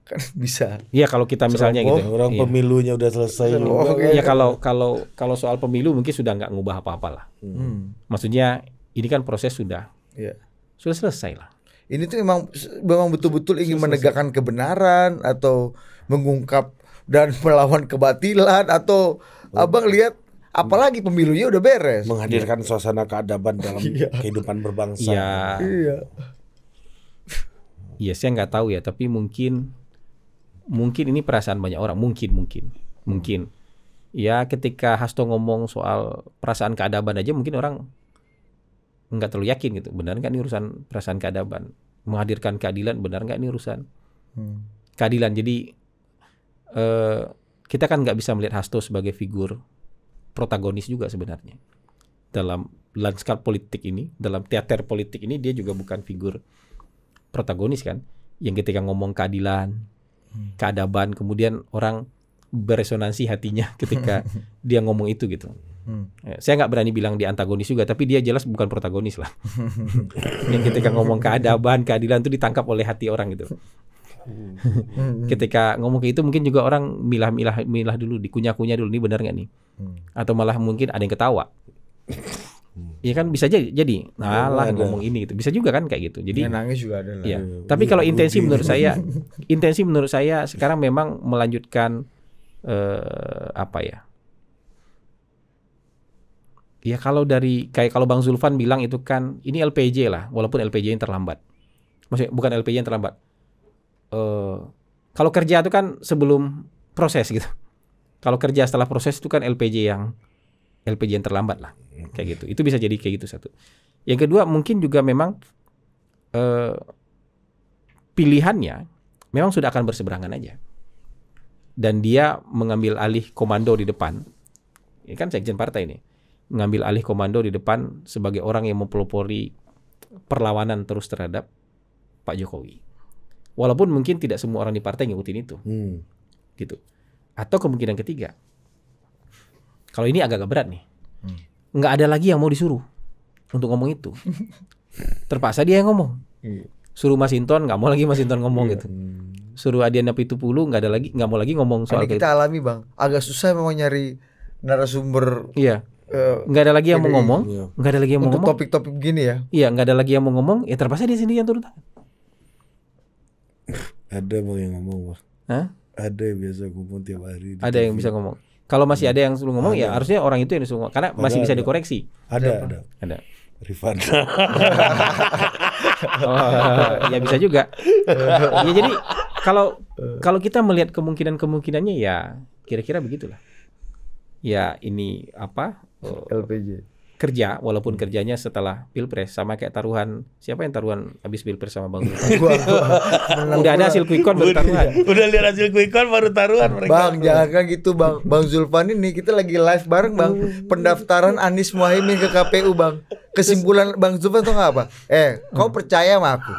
kan bisa iya kalau kita misalnya Serang gitu orang iya. pemilunya udah selesai oh, okay. Iya, kalau kalau kalau soal pemilu mungkin sudah nggak ngubah apa-apa lah hmm. maksudnya ini kan proses sudah ya. sudah selesai lah ini tuh memang memang betul-betul ingin selesai. menegakkan kebenaran atau mengungkap dan melawan kebatilan atau oh. abang lihat apalagi pemilunya udah beres menghadirkan iya. suasana keadaban dalam iya. kehidupan berbangsa iya iya iya saya nggak tahu ya tapi mungkin mungkin ini perasaan banyak orang mungkin mungkin mungkin ya ketika Hasto ngomong soal perasaan keadaban aja mungkin orang nggak terlalu yakin gitu benar nggak ini urusan perasaan keadaban menghadirkan keadilan benar nggak ini urusan hmm. keadilan jadi eh, kita kan nggak bisa melihat Hasto sebagai figur protagonis juga sebenarnya dalam lanskap politik ini, dalam teater politik ini dia juga bukan figur protagonis kan, yang ketika ngomong keadilan, hmm. keadaban, kemudian orang beresonansi hatinya ketika dia ngomong itu gitu. Hmm. Ya, saya nggak berani bilang di antagonis juga, tapi dia jelas bukan protagonis lah. yang ketika ngomong keadaban, keadilan itu ditangkap oleh hati orang gitu. Hmm. Ketika ngomong kayak itu mungkin juga orang milah-milah milah dulu, dikunyah-kunyah dulu ini benar nggak nih? Hmm. Atau malah mungkin ada yang ketawa. Iya kan bisa jadi. Jadi nah iya, lah ngomong ini gitu. Bisa juga kan kayak gitu. Jadi ya, juga ada lah. Ya. Tapi kalau intensi menurut gitu. saya, intensi menurut saya sekarang memang melanjutkan eh, apa ya? Ya kalau dari kayak kalau Bang Zulfan bilang itu kan ini LPJ lah, walaupun LPJ yang terlambat. Maksudnya bukan LPJ yang terlambat. Eh, kalau kerja itu kan sebelum proses gitu. Kalau kerja setelah proses itu kan LPJ yang LPJ yang terlambat lah kayak gitu. Itu bisa jadi kayak gitu satu. Yang kedua mungkin juga memang eh, pilihannya memang sudah akan berseberangan aja. Dan dia mengambil alih komando di depan. Ini kan sekjen partai ini mengambil alih komando di depan sebagai orang yang mempelopori perlawanan terus terhadap Pak Jokowi. Walaupun mungkin tidak semua orang di partai ngikutin itu. Hmm. Gitu. Atau kemungkinan ketiga. Kalau ini agak-agak berat nih. Hmm. Nggak ada lagi yang mau disuruh untuk ngomong itu. Terpaksa dia yang ngomong. Iya. Suruh Mas Inton, nggak mau lagi Mas Inton ngomong iya. gitu. Suruh Adiana Pitupulu nggak ada lagi, nggak mau lagi ngomong soal Ini kita itu. alami bang. Agak susah memang nyari narasumber. Iya, eh, iya. nggak ada lagi yang mau ngomong, nggak ada lagi yang mau ngomong. Untuk topik-topik gini ya? Iya, nggak ada lagi yang mau ngomong, ya terpaksa dia sendiri yang turun tangan. Ada bang yang ngomong bang. Hah? Ada yang biasa ngomong tiap hari. Ada yang bisa ngomong. Kalau masih iya. ada yang selalu ngomong ya ada. ya harusnya orang itu yang disuruh ngomong karena ada, masih bisa ada. dikoreksi. Ada, ada. Ada. Rifana. oh, ya bisa juga. ya jadi kalau kalau kita melihat kemungkinan-kemungkinannya ya kira-kira begitulah. Ya ini apa? LPG kerja walaupun hmm. kerjanya setelah pilpres sama kayak taruhan siapa yang taruhan habis pilpres sama bang udah ada hasil quick count baru taruhan udah lihat hasil quick count baru taruhan mereka bang jangan kan gitu bang bang Zulfan ini kita lagi live bareng bang hmm. pendaftaran Anies Muhaimin ke KPU bang kesimpulan Terus, Bang Zulfan tuh gak apa? Eh, kau percaya sama aku?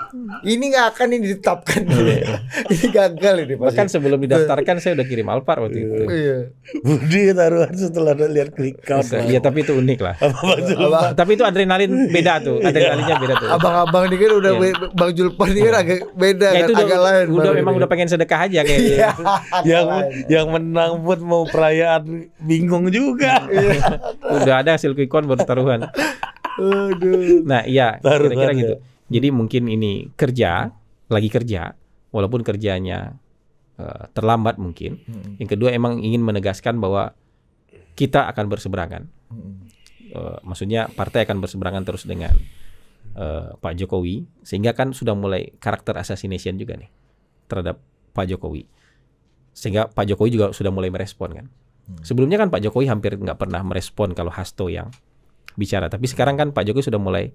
Ini gak akan ini ditetapkan. Iya. ini gagal ini pasti. Bahkan sebelum didaftarkan saya udah kirim alpar waktu itu. Iya. Budi taruhan setelah lihat klik count. Iya, tapi itu unik lah. Tapi itu adrenalin beda tuh. Iya. Adrenalinnya beda tuh. Abang-abang ini kan udah iya. Bang Zulfan ini kan agak beda kan, agak lain. Udah memang udah pengen sedekah aja kayak gitu. Yang yang menang pun mau perayaan bingung juga. Udah ada hasil quick count baru taruhan. Nah, iya, kira-kira gitu. Ya. Jadi mungkin ini kerja, lagi kerja, walaupun kerjanya uh, terlambat mungkin. Hmm. Yang kedua emang ingin menegaskan bahwa kita akan berseberangan. Uh, maksudnya partai akan berseberangan terus dengan uh, Pak Jokowi, sehingga kan sudah mulai karakter assassination juga nih terhadap Pak Jokowi. Sehingga Pak Jokowi juga sudah mulai merespon kan. Hmm. Sebelumnya kan Pak Jokowi hampir nggak pernah merespon kalau Hasto yang bicara. Tapi sekarang kan Pak Jokowi sudah mulai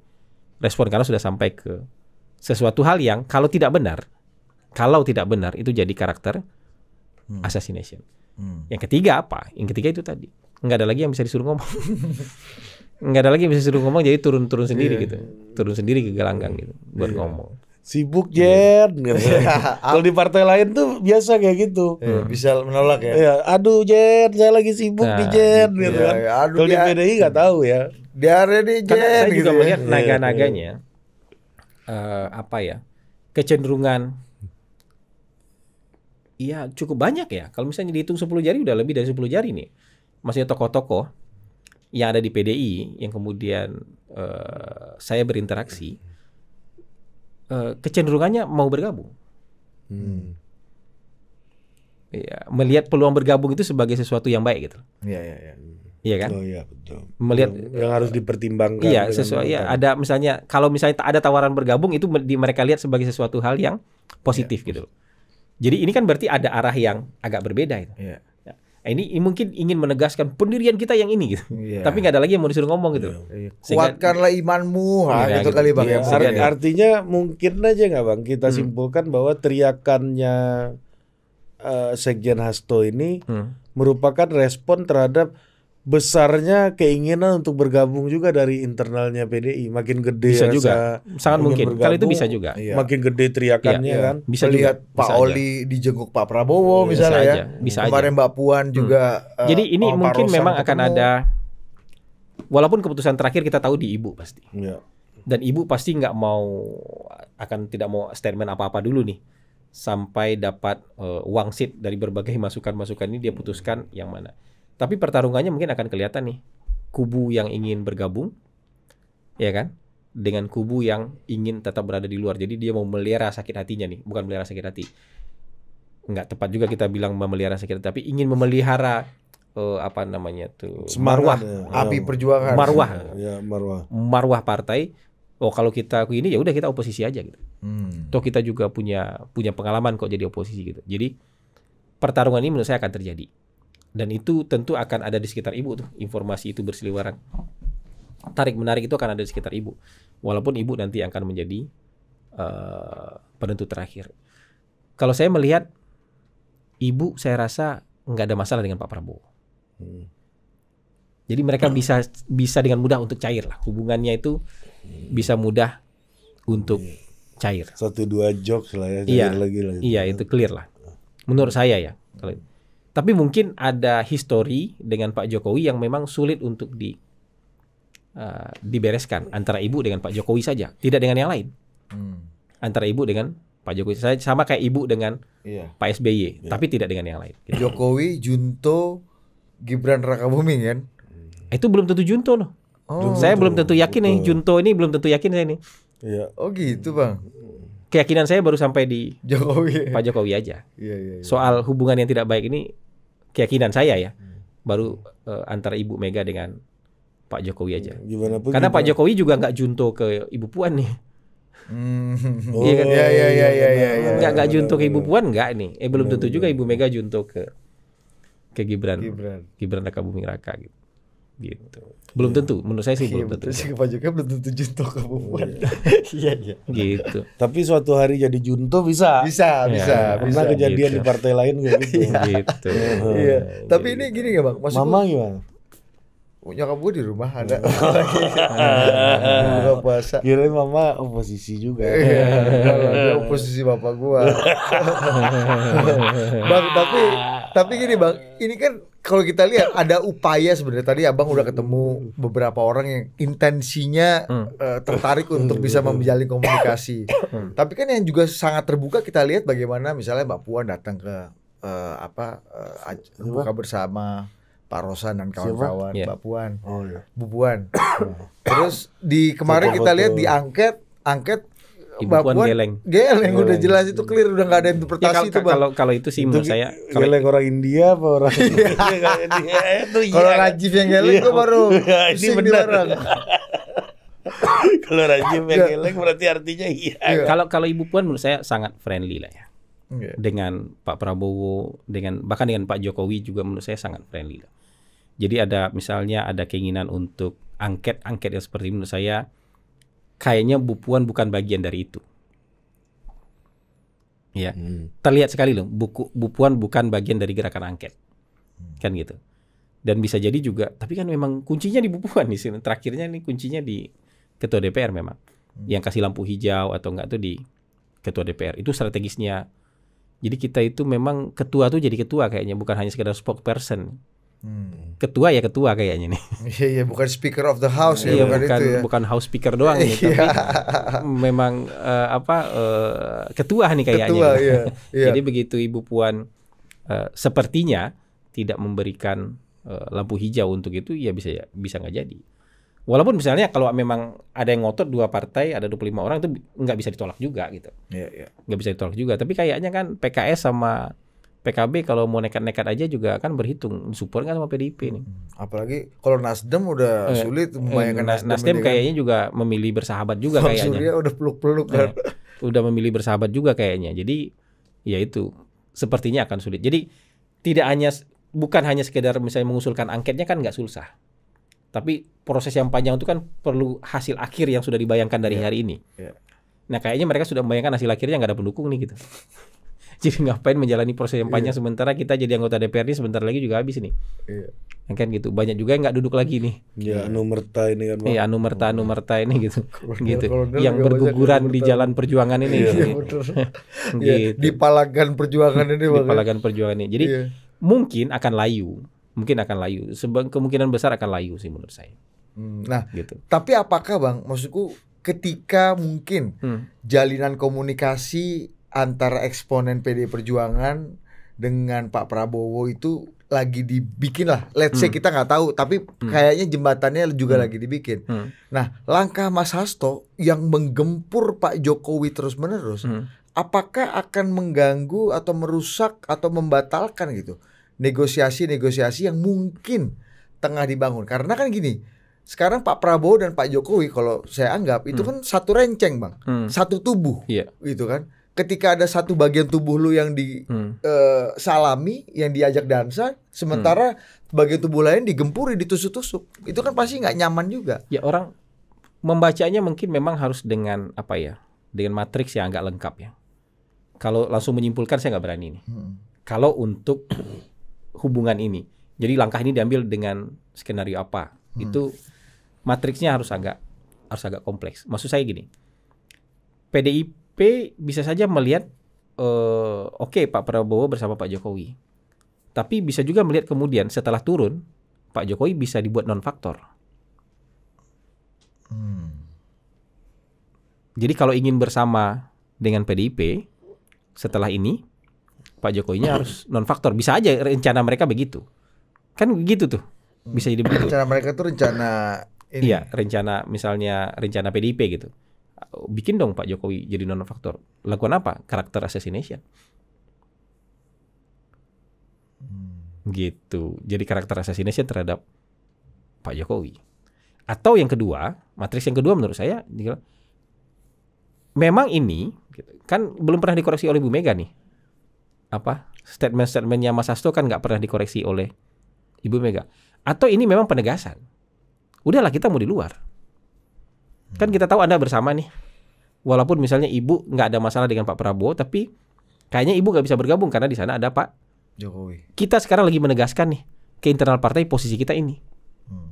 respon karena sudah sampai ke sesuatu hal yang kalau tidak benar, kalau tidak benar itu jadi karakter hmm. assassination. Hmm. Yang ketiga apa? Yang ketiga itu tadi nggak ada lagi yang bisa disuruh ngomong. nggak ada lagi yang bisa disuruh ngomong jadi turun-turun sendiri yeah. gitu. Turun sendiri ke gelanggang gitu buat iya. ngomong sibuk iya. Jen gitu. Iya. kalau di partai lain tuh biasa kayak gitu hmm. bisa menolak ya, ya aduh Jen saya lagi sibuk nah, di Jen gitu, gitu kan kalau di ya. PDI nggak tahu ya diare di Jen. Karena saya gitu juga ya. melihat iya, naga-naganya uh, apa ya kecenderungan Iya cukup banyak ya. Kalau misalnya dihitung 10 jari udah lebih dari 10 jari nih. Maksudnya toko-toko yang ada di PDI yang kemudian uh, saya berinteraksi uh, kecenderungannya mau bergabung. Hmm. Iya, melihat peluang bergabung itu sebagai sesuatu yang baik gitu. Iya iya iya. Iya kan? Oh iya betul. Melihat yang harus dipertimbangkan. Iya, sesuai Iya ada misalnya kalau misalnya ada tawaran bergabung itu di mereka lihat sebagai sesuatu hal yang positif ya, gitu. Jadi ini kan berarti ada arah yang agak berbeda itu. Iya. Ya. Nah, ini mungkin ingin menegaskan pendirian kita yang ini gitu. Ya. Tapi nggak ada lagi yang mau disuruh ngomong gitu. Ya, ya. Kuatkanlah imanmu, ya, gitu, gitu kali bang. Iya, ya, Art Artinya mungkin aja nggak bang kita hmm. simpulkan bahwa teriakannya uh, Sekjen Hasto ini hmm. merupakan respon terhadap besarnya keinginan untuk bergabung juga dari internalnya PDI makin gede bisa juga sangat mungkin bergabung, kali itu bisa juga iya. makin gede teriakannya iya, iya. kan bisa lihat Pak bisa Oli aja. dijenguk Pak Prabowo bisa misalnya bisa ya kemarin Mbak Puan hmm. juga hmm. jadi ini Pak mungkin Rosan memang ketemu. akan ada walaupun keputusan terakhir kita tahu di ibu pasti ya. dan ibu pasti nggak mau akan tidak mau statement apa apa dulu nih sampai dapat uh, eh, wangsit dari berbagai masukan-masukan ini dia putuskan yang mana tapi pertarungannya mungkin akan kelihatan nih. Kubu yang ingin bergabung, ya kan? Dengan kubu yang ingin tetap berada di luar. Jadi dia mau melihara sakit hatinya nih, bukan melihara sakit hati. Enggak tepat juga kita bilang memelihara sakit hati, tapi ingin memelihara uh, apa namanya tuh Semangat, marwah ya. api ya. perjuangan marwah ya, ya marwah marwah partai oh kalau kita ini ya udah kita oposisi aja gitu hmm. toh kita juga punya punya pengalaman kok jadi oposisi gitu jadi pertarungan ini menurut saya akan terjadi dan itu tentu akan ada di sekitar ibu tuh informasi itu berseliweran tarik menarik itu akan ada di sekitar ibu walaupun ibu nanti akan menjadi uh, penentu terakhir kalau saya melihat ibu saya rasa nggak ada masalah dengan Pak Prabowo hmm. jadi mereka bisa bisa dengan mudah untuk cair lah hubungannya itu bisa mudah untuk iya. cair satu dua jokes lah ya cair iya, lagi lah iya itu clear lah menurut saya ya kalau hmm. Tapi mungkin ada histori dengan Pak Jokowi yang memang sulit untuk di uh, dibereskan antara ibu dengan Pak Jokowi saja, tidak dengan yang lain. Hmm. Antara ibu dengan Pak Jokowi saya sama kayak ibu dengan iya. Pak SBY, iya. tapi tidak dengan yang lain. Gitu. Jokowi, Junto, Gibran Rakabuming kan? Itu belum tentu Junto loh. Oh, saya belum tentu yakin nih Junto ini belum tentu yakin saya nih. Iya. Oh gitu bang keyakinan saya baru sampai di Jokowi Pak Jokowi aja. Iya, iya, iya. Soal hubungan yang tidak baik ini keyakinan saya ya baru uh, antara Ibu Mega dengan Pak Jokowi aja. Gimana pun Karena gimana? Pak Jokowi juga nggak junto ke Ibu Puan nih. Hmm. Oh, iya kan? Ya ya ya ya ya. Enggak enggak junto ke Ibu Puan enggak nih. Eh belum benar, tentu benar. juga Ibu Mega junto ke ke Gibran. Gibran, Gibran Raka Buming Raka gitu. Gitu belum iya. tentu menurut saya sih iya, belum tentu sih Jokowi belum tentu junto kamu buat iya. iya iya gitu tapi suatu hari jadi junto bisa bisa ya, bisa karena bisa. kejadian gitu. di partai lain kayak gitu iya. gitu iya. Oh, iya tapi ini gini ya bang Maksud mama gimana nyokap gue di rumah ada oh, buka puasa kira mama oposisi juga oposisi bapak gua bang tapi tapi gini bang ini kan kalau kita lihat ada upaya sebenarnya tadi abang udah ketemu beberapa orang yang intensinya hmm. uh, tertarik untuk bisa hmm. menjalin komunikasi hmm. tapi kan yang juga sangat terbuka kita lihat bagaimana misalnya mbak puan datang ke uh, apa uh, buka bersama Pak Rosan dan kawan-kawan yeah. mbak Puan oh, iya. Bu Puan terus di kemarin kita lihat di angket angket Ibu Puan geleng. Geleng udah jelas itu clear udah gak ada interpretasi ya, kalau, itu bang. Kalau kalau itu sih menurut saya kalau geleng orang India apa orang iya, India itu iya. Kalau Rajiv yang geleng itu iya. baru iya, ini benar. kalau Rajiv yang geleng berarti artinya iya. Kalau kalau Ibu Puan menurut saya sangat friendly lah ya. Dengan Pak Prabowo, dengan bahkan dengan Pak Jokowi juga menurut saya sangat friendly lah. Jadi ada misalnya ada keinginan untuk angket-angket yang seperti menurut saya kayaknya Bu Puan bukan bagian dari itu. Ya, hmm. terlihat sekali loh, buku Bu Puan bukan bagian dari gerakan angket, hmm. kan gitu. Dan bisa jadi juga, tapi kan memang kuncinya di Bu Puan di sini. Terakhirnya ini kuncinya di Ketua DPR memang, hmm. yang kasih lampu hijau atau enggak tuh di Ketua DPR. Itu strategisnya. Jadi kita itu memang ketua tuh jadi ketua kayaknya, bukan hanya sekedar spokesperson. Hmm. Ketua ya ketua kayaknya nih. Iya iya bukan speaker of the house ya iya, bukan, bukan itu ya. Bukan house speaker doang nih, iya. tapi memang uh, apa uh, ketua nih kayaknya. Ketua gitu. iya. iya. Jadi begitu Ibu Puan uh, sepertinya tidak memberikan uh, lampu hijau untuk itu ya bisa ya bisa nggak jadi. Walaupun misalnya kalau memang ada yang ngotot dua partai ada 25 orang itu nggak bisa ditolak juga gitu. Iya iya. Nggak bisa ditolak juga, tapi kayaknya kan PKS sama PKB kalau mau nekat-nekat aja juga kan berhitung support kan sama PDIP nih. Hmm, apalagi kalau Nasdem udah eh, eh sulit eh, membayangkan Nasdem. Nasdem kan. kayaknya kan. juga memilih bersahabat juga Bang kayaknya. Surya udah peluk-peluk kan. Eh, udah memilih bersahabat juga kayaknya. Jadi ya itu sepertinya akan sulit. Jadi tidak hanya bukan hanya sekedar misalnya mengusulkan angketnya kan nggak susah. Tapi proses yang panjang itu kan perlu hasil akhir yang sudah dibayangkan dari yeah. hari ini. Yeah. Nah kayaknya mereka sudah membayangkan hasil akhirnya nggak ada pendukung nih gitu. jadi ngapain menjalani proses yang iya. panjang iya. sementara kita jadi anggota DPR ini sebentar lagi juga habis nih Iya. kan gitu banyak juga yang nggak duduk lagi nih ya iya. anu merta ini kan iya anu, anu merta ini gitu Kolonial, gitu Kolonial yang berguguran anu di jalan perjuangan ini Iya, gitu. Iya, gitu. di palagan perjuangan ini di ya. palagan perjuangan ini jadi iya. mungkin akan layu mungkin akan layu Sebab kemungkinan besar akan layu sih menurut saya hmm. nah gitu tapi apakah bang maksudku ketika mungkin hmm. jalinan komunikasi antara eksponen PD Perjuangan dengan Pak Prabowo itu lagi dibikin lah. Let's say hmm. kita nggak tahu, tapi hmm. kayaknya jembatannya juga hmm. lagi dibikin. Hmm. Nah, langkah Mas Hasto yang menggempur Pak Jokowi terus-menerus, hmm. apakah akan mengganggu atau merusak atau membatalkan gitu negosiasi-negosiasi yang mungkin tengah dibangun? Karena kan gini, sekarang Pak Prabowo dan Pak Jokowi kalau saya anggap itu hmm. kan satu renceng, Bang. Hmm. Satu tubuh. Yeah. Gitu kan ketika ada satu bagian tubuh lu yang di hmm. uh, salami, yang diajak dansa, sementara hmm. bagian tubuh lain digempuri, ditusuk-tusuk. Itu kan pasti nggak nyaman juga. Ya orang membacanya mungkin memang harus dengan apa ya? Dengan matriks yang agak lengkap ya. Kalau langsung menyimpulkan saya nggak berani nih. Hmm. Kalau untuk hubungan ini. Jadi langkah ini diambil dengan skenario apa? Hmm. Itu matriksnya harus agak harus agak kompleks. Maksud saya gini. PDI P bisa saja melihat uh, oke okay, Pak Prabowo bersama Pak Jokowi. Tapi bisa juga melihat kemudian setelah turun Pak Jokowi bisa dibuat non faktor. Hmm. Jadi kalau ingin bersama dengan PDIP setelah ini Pak Jokowinya harus non faktor. Bisa aja rencana mereka begitu. Kan begitu tuh. Bisa jadi begitu. Rencana mereka tuh rencana ini. Iya, rencana misalnya rencana PDIP gitu bikin dong Pak Jokowi jadi non-faktor. Lakukan apa? Karakter assassination. Hmm. Gitu. Jadi karakter assassination terhadap Pak Jokowi. Atau yang kedua, matriks yang kedua menurut saya memang ini gitu. kan belum pernah dikoreksi oleh Bu Mega nih. Apa? Statement-statementnya Mas Hasto kan nggak pernah dikoreksi oleh Ibu Mega. Atau ini memang penegasan. Udahlah kita mau di luar Kan kita tahu Anda bersama nih. Walaupun misalnya Ibu nggak ada masalah dengan Pak Prabowo, tapi kayaknya Ibu nggak bisa bergabung karena di sana ada Pak Jokowi. Kita sekarang lagi menegaskan nih ke internal partai posisi kita ini. Hmm.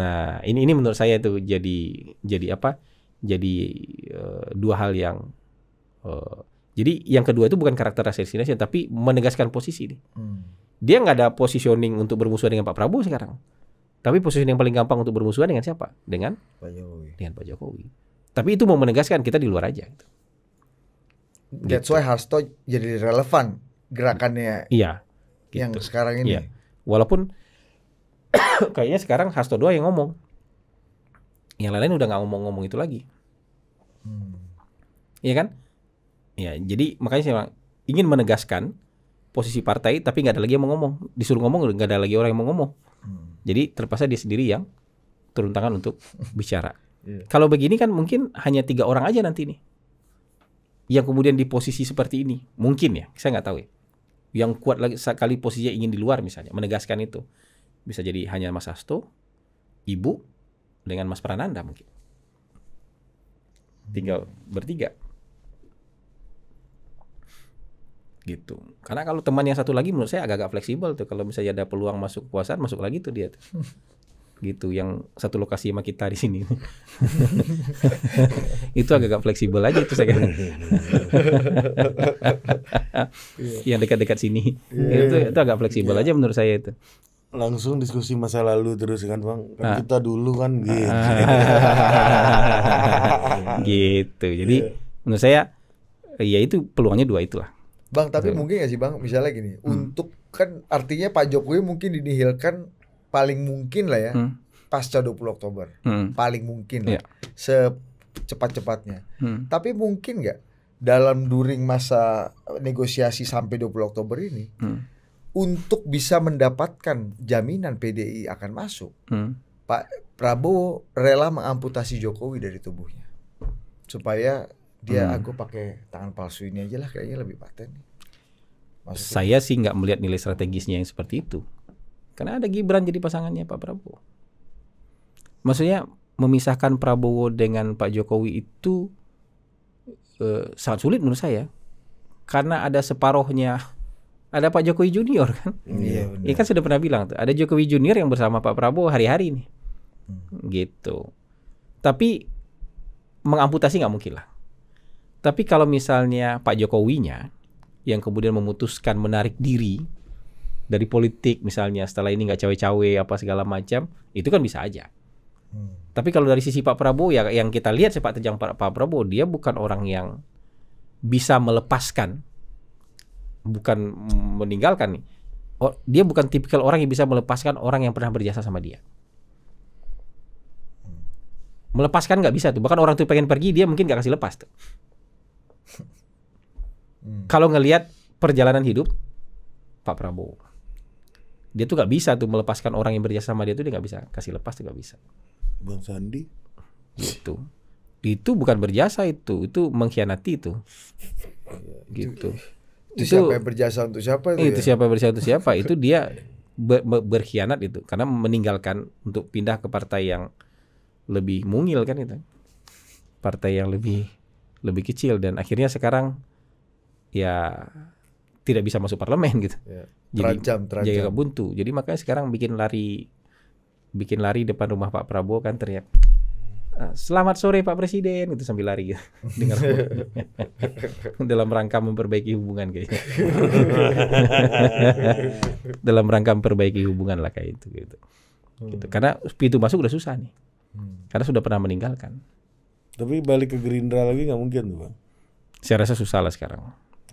Nah, ini ini menurut saya itu jadi jadi apa? Jadi uh, dua hal yang uh, jadi yang kedua itu bukan karakter assassination tapi menegaskan posisi nih Hmm. Dia nggak ada positioning untuk bermusuhan dengan Pak Prabowo sekarang. Tapi posisi yang paling gampang untuk bermusuhan dengan siapa? Dengan Pak Jokowi. Dengan Pak Jokowi. Tapi itu mau menegaskan kita di luar aja. Gitu. That's gitu. why Hasto jadi relevan gerakannya. Iya. Gitu. Yang sekarang ini. Iya. Walaupun kayaknya sekarang Hasto doa yang ngomong. Yang lain-lain udah nggak ngomong-ngomong itu lagi. Hmm. Iya kan? Iya. jadi makanya saya bilang, ingin menegaskan posisi partai tapi nggak ada lagi yang mau ngomong. Disuruh ngomong nggak ada lagi orang yang mau ngomong jadi terpaksa dia sendiri yang turun tangan untuk bicara. yeah. Kalau begini kan mungkin hanya tiga orang aja nanti nih. Yang kemudian di posisi seperti ini. Mungkin ya, saya nggak tahu ya. Yang kuat lagi sekali posisinya ingin di luar misalnya, menegaskan itu. Bisa jadi hanya Mas Hasto, Ibu, dengan Mas Prananda mungkin. Tinggal bertiga. gitu. Karena kalau teman yang satu lagi menurut saya agak-agak fleksibel tuh kalau misalnya ada peluang masuk kekuasaan masuk lagi tuh dia tuh. gitu yang satu lokasi sama kita di sini itu agak-agak fleksibel aja itu saya kira iya. yang dekat-dekat sini yeah. itu itu agak fleksibel yeah. aja menurut saya itu langsung diskusi masa lalu terus kan bang kan ah. kita dulu kan ah. gitu gitu jadi yeah. menurut saya ya itu peluangnya dua itulah Bang, tapi mungkin ya sih Bang, misalnya gini, hmm. untuk kan artinya Pak Jokowi mungkin dinihilkan paling mungkin lah ya. Hmm. Pasca 20 Oktober. Hmm. Paling mungkin lah. Iya. Secepat-cepatnya. Hmm. Tapi mungkin nggak dalam during masa negosiasi sampai 20 Oktober ini hmm. untuk bisa mendapatkan jaminan PDI akan masuk. Hmm. Pak Prabowo rela mengamputasi Jokowi dari tubuhnya supaya dia hmm. aku pakai tangan palsu ini aja lah kayaknya lebih paten. Maksudnya, Saya sih nggak melihat nilai strategisnya yang seperti itu. Karena ada Gibran jadi pasangannya Pak Prabowo. Maksudnya memisahkan Prabowo dengan Pak Jokowi itu eh, sangat sulit menurut saya. Karena ada separohnya ada Pak Jokowi Junior kan. Iya. iya benar. Ini iya kan sudah pernah bilang tuh, ada Jokowi Junior yang bersama Pak Prabowo hari-hari ini, Hmm. Gitu. Tapi mengamputasi nggak mungkin lah. Tapi kalau misalnya Pak Jokowinya yang kemudian memutuskan menarik diri dari politik misalnya setelah ini nggak cawe-cawe apa segala macam, itu kan bisa aja. Hmm. Tapi kalau dari sisi Pak Prabowo ya yang kita lihat sepak terjang Pak, Pak Prabowo dia bukan orang yang bisa melepaskan bukan meninggalkan nih. Oh, dia bukan tipikal orang yang bisa melepaskan orang yang pernah berjasa sama dia. Hmm. Melepaskan nggak bisa tuh. Bahkan orang tuh pengen pergi dia mungkin nggak kasih lepas tuh. Hmm. kalau ngelihat perjalanan hidup Pak Prabowo dia tuh gak bisa tuh melepaskan orang yang berjasa sama dia tuh dia gak bisa kasih lepas tuh gak bisa Bang Sandi itu, itu bukan berjasa itu itu mengkhianati itu iya. gitu itu, itu siapa yang berjasa untuk siapa itu, itu ya? siapa yang berjasa untuk siapa itu dia ber, berkhianat itu karena meninggalkan untuk pindah ke partai yang lebih mungil kan itu partai yang lebih lebih kecil dan akhirnya sekarang ya tidak bisa masuk parlemen gitu. Ya. Terancam, jadi terancam. jaga buntu. Jadi makanya sekarang bikin lari bikin lari depan rumah Pak Prabowo kan teriak eh, selamat sore Pak Presiden itu sambil lari ya dengar dalam rangka memperbaiki hubungan kayaknya dalam rangka memperbaiki hubungan lah kayak itu gitu, hmm. Gitu. karena pintu masuk udah susah nih hmm. karena sudah pernah meninggalkan tapi balik ke Gerindra lagi nggak mungkin tuh bang. Saya rasa susah lah sekarang.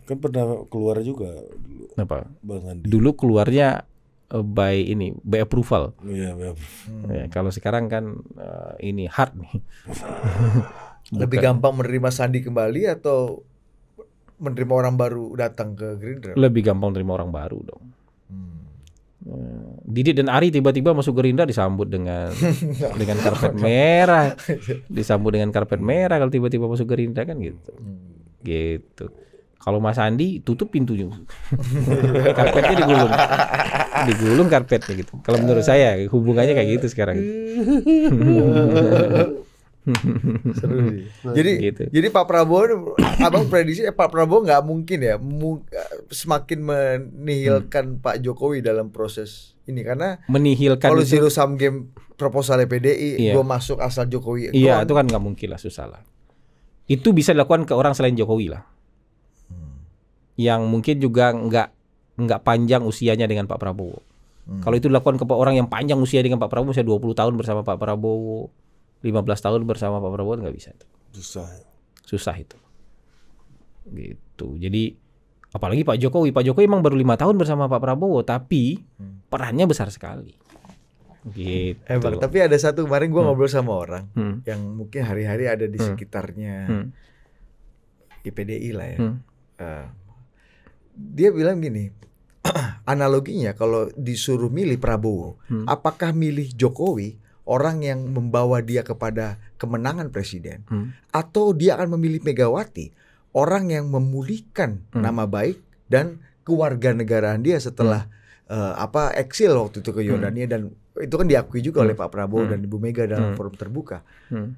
Kan pernah keluar juga dulu. Apa? Bang Andi. Dulu keluarnya eh, by ini by approval. Iya, by approval. Hmm. Ya, kalau sekarang kan uh, ini hard nih. Lebih gampang menerima Sandi kembali atau menerima orang baru datang ke Gerindra? Lebih gampang menerima orang baru dong. Hmm. Eh, Didit dan Ari tiba-tiba masuk Gerindra disambut dengan dengan karpet merah, disambut dengan karpet merah kalau tiba-tiba masuk Gerindra kan gitu, hmm. gitu. Kalau Mas Andi tutup pintunya, karpetnya digulung, digulung karpetnya gitu. Kalau menurut saya hubungannya kayak gitu sekarang. Seru sih. Nah, jadi gitu. jadi Pak Prabowo Abang prediksi eh, Pak Prabowo nggak mungkin ya mu, semakin menihilkan hmm. Pak Jokowi dalam proses ini karena menihilkan kalau zero sum game proposalnya PDI iya. gue masuk asal Jokowi. Iya, gua... itu kan nggak mungkin lah susah lah. Itu bisa dilakukan ke orang selain Jokowi lah. Hmm. Yang mungkin juga nggak nggak panjang usianya dengan Pak Prabowo. Hmm. Kalau itu dilakukan ke orang yang panjang usia dengan Pak Prabowo, saya 20 tahun bersama Pak Prabowo 15 tahun bersama Pak Prabowo nggak bisa itu. Susah. Susah itu. Gitu. Jadi apalagi Pak Jokowi. Pak Jokowi emang baru lima tahun bersama Pak Prabowo, tapi hmm. perannya besar sekali. Gitu. Emang. Eh, tapi ada satu kemarin gue hmm. ngobrol sama orang hmm. yang mungkin hari-hari ada di hmm. sekitarnya hmm. IPDI lah ya. Hmm. Uh, dia bilang gini, analoginya kalau disuruh milih Prabowo, hmm. apakah milih Jokowi orang yang membawa dia kepada kemenangan presiden hmm. atau dia akan memilih Megawati orang yang memulihkan hmm. nama baik dan kewarganegaraan dia setelah hmm. uh, apa eksil waktu itu ke hmm. Yordania hmm. dan itu kan diakui juga hmm. oleh Pak Prabowo hmm. dan Ibu Mega dalam hmm. forum terbuka hmm.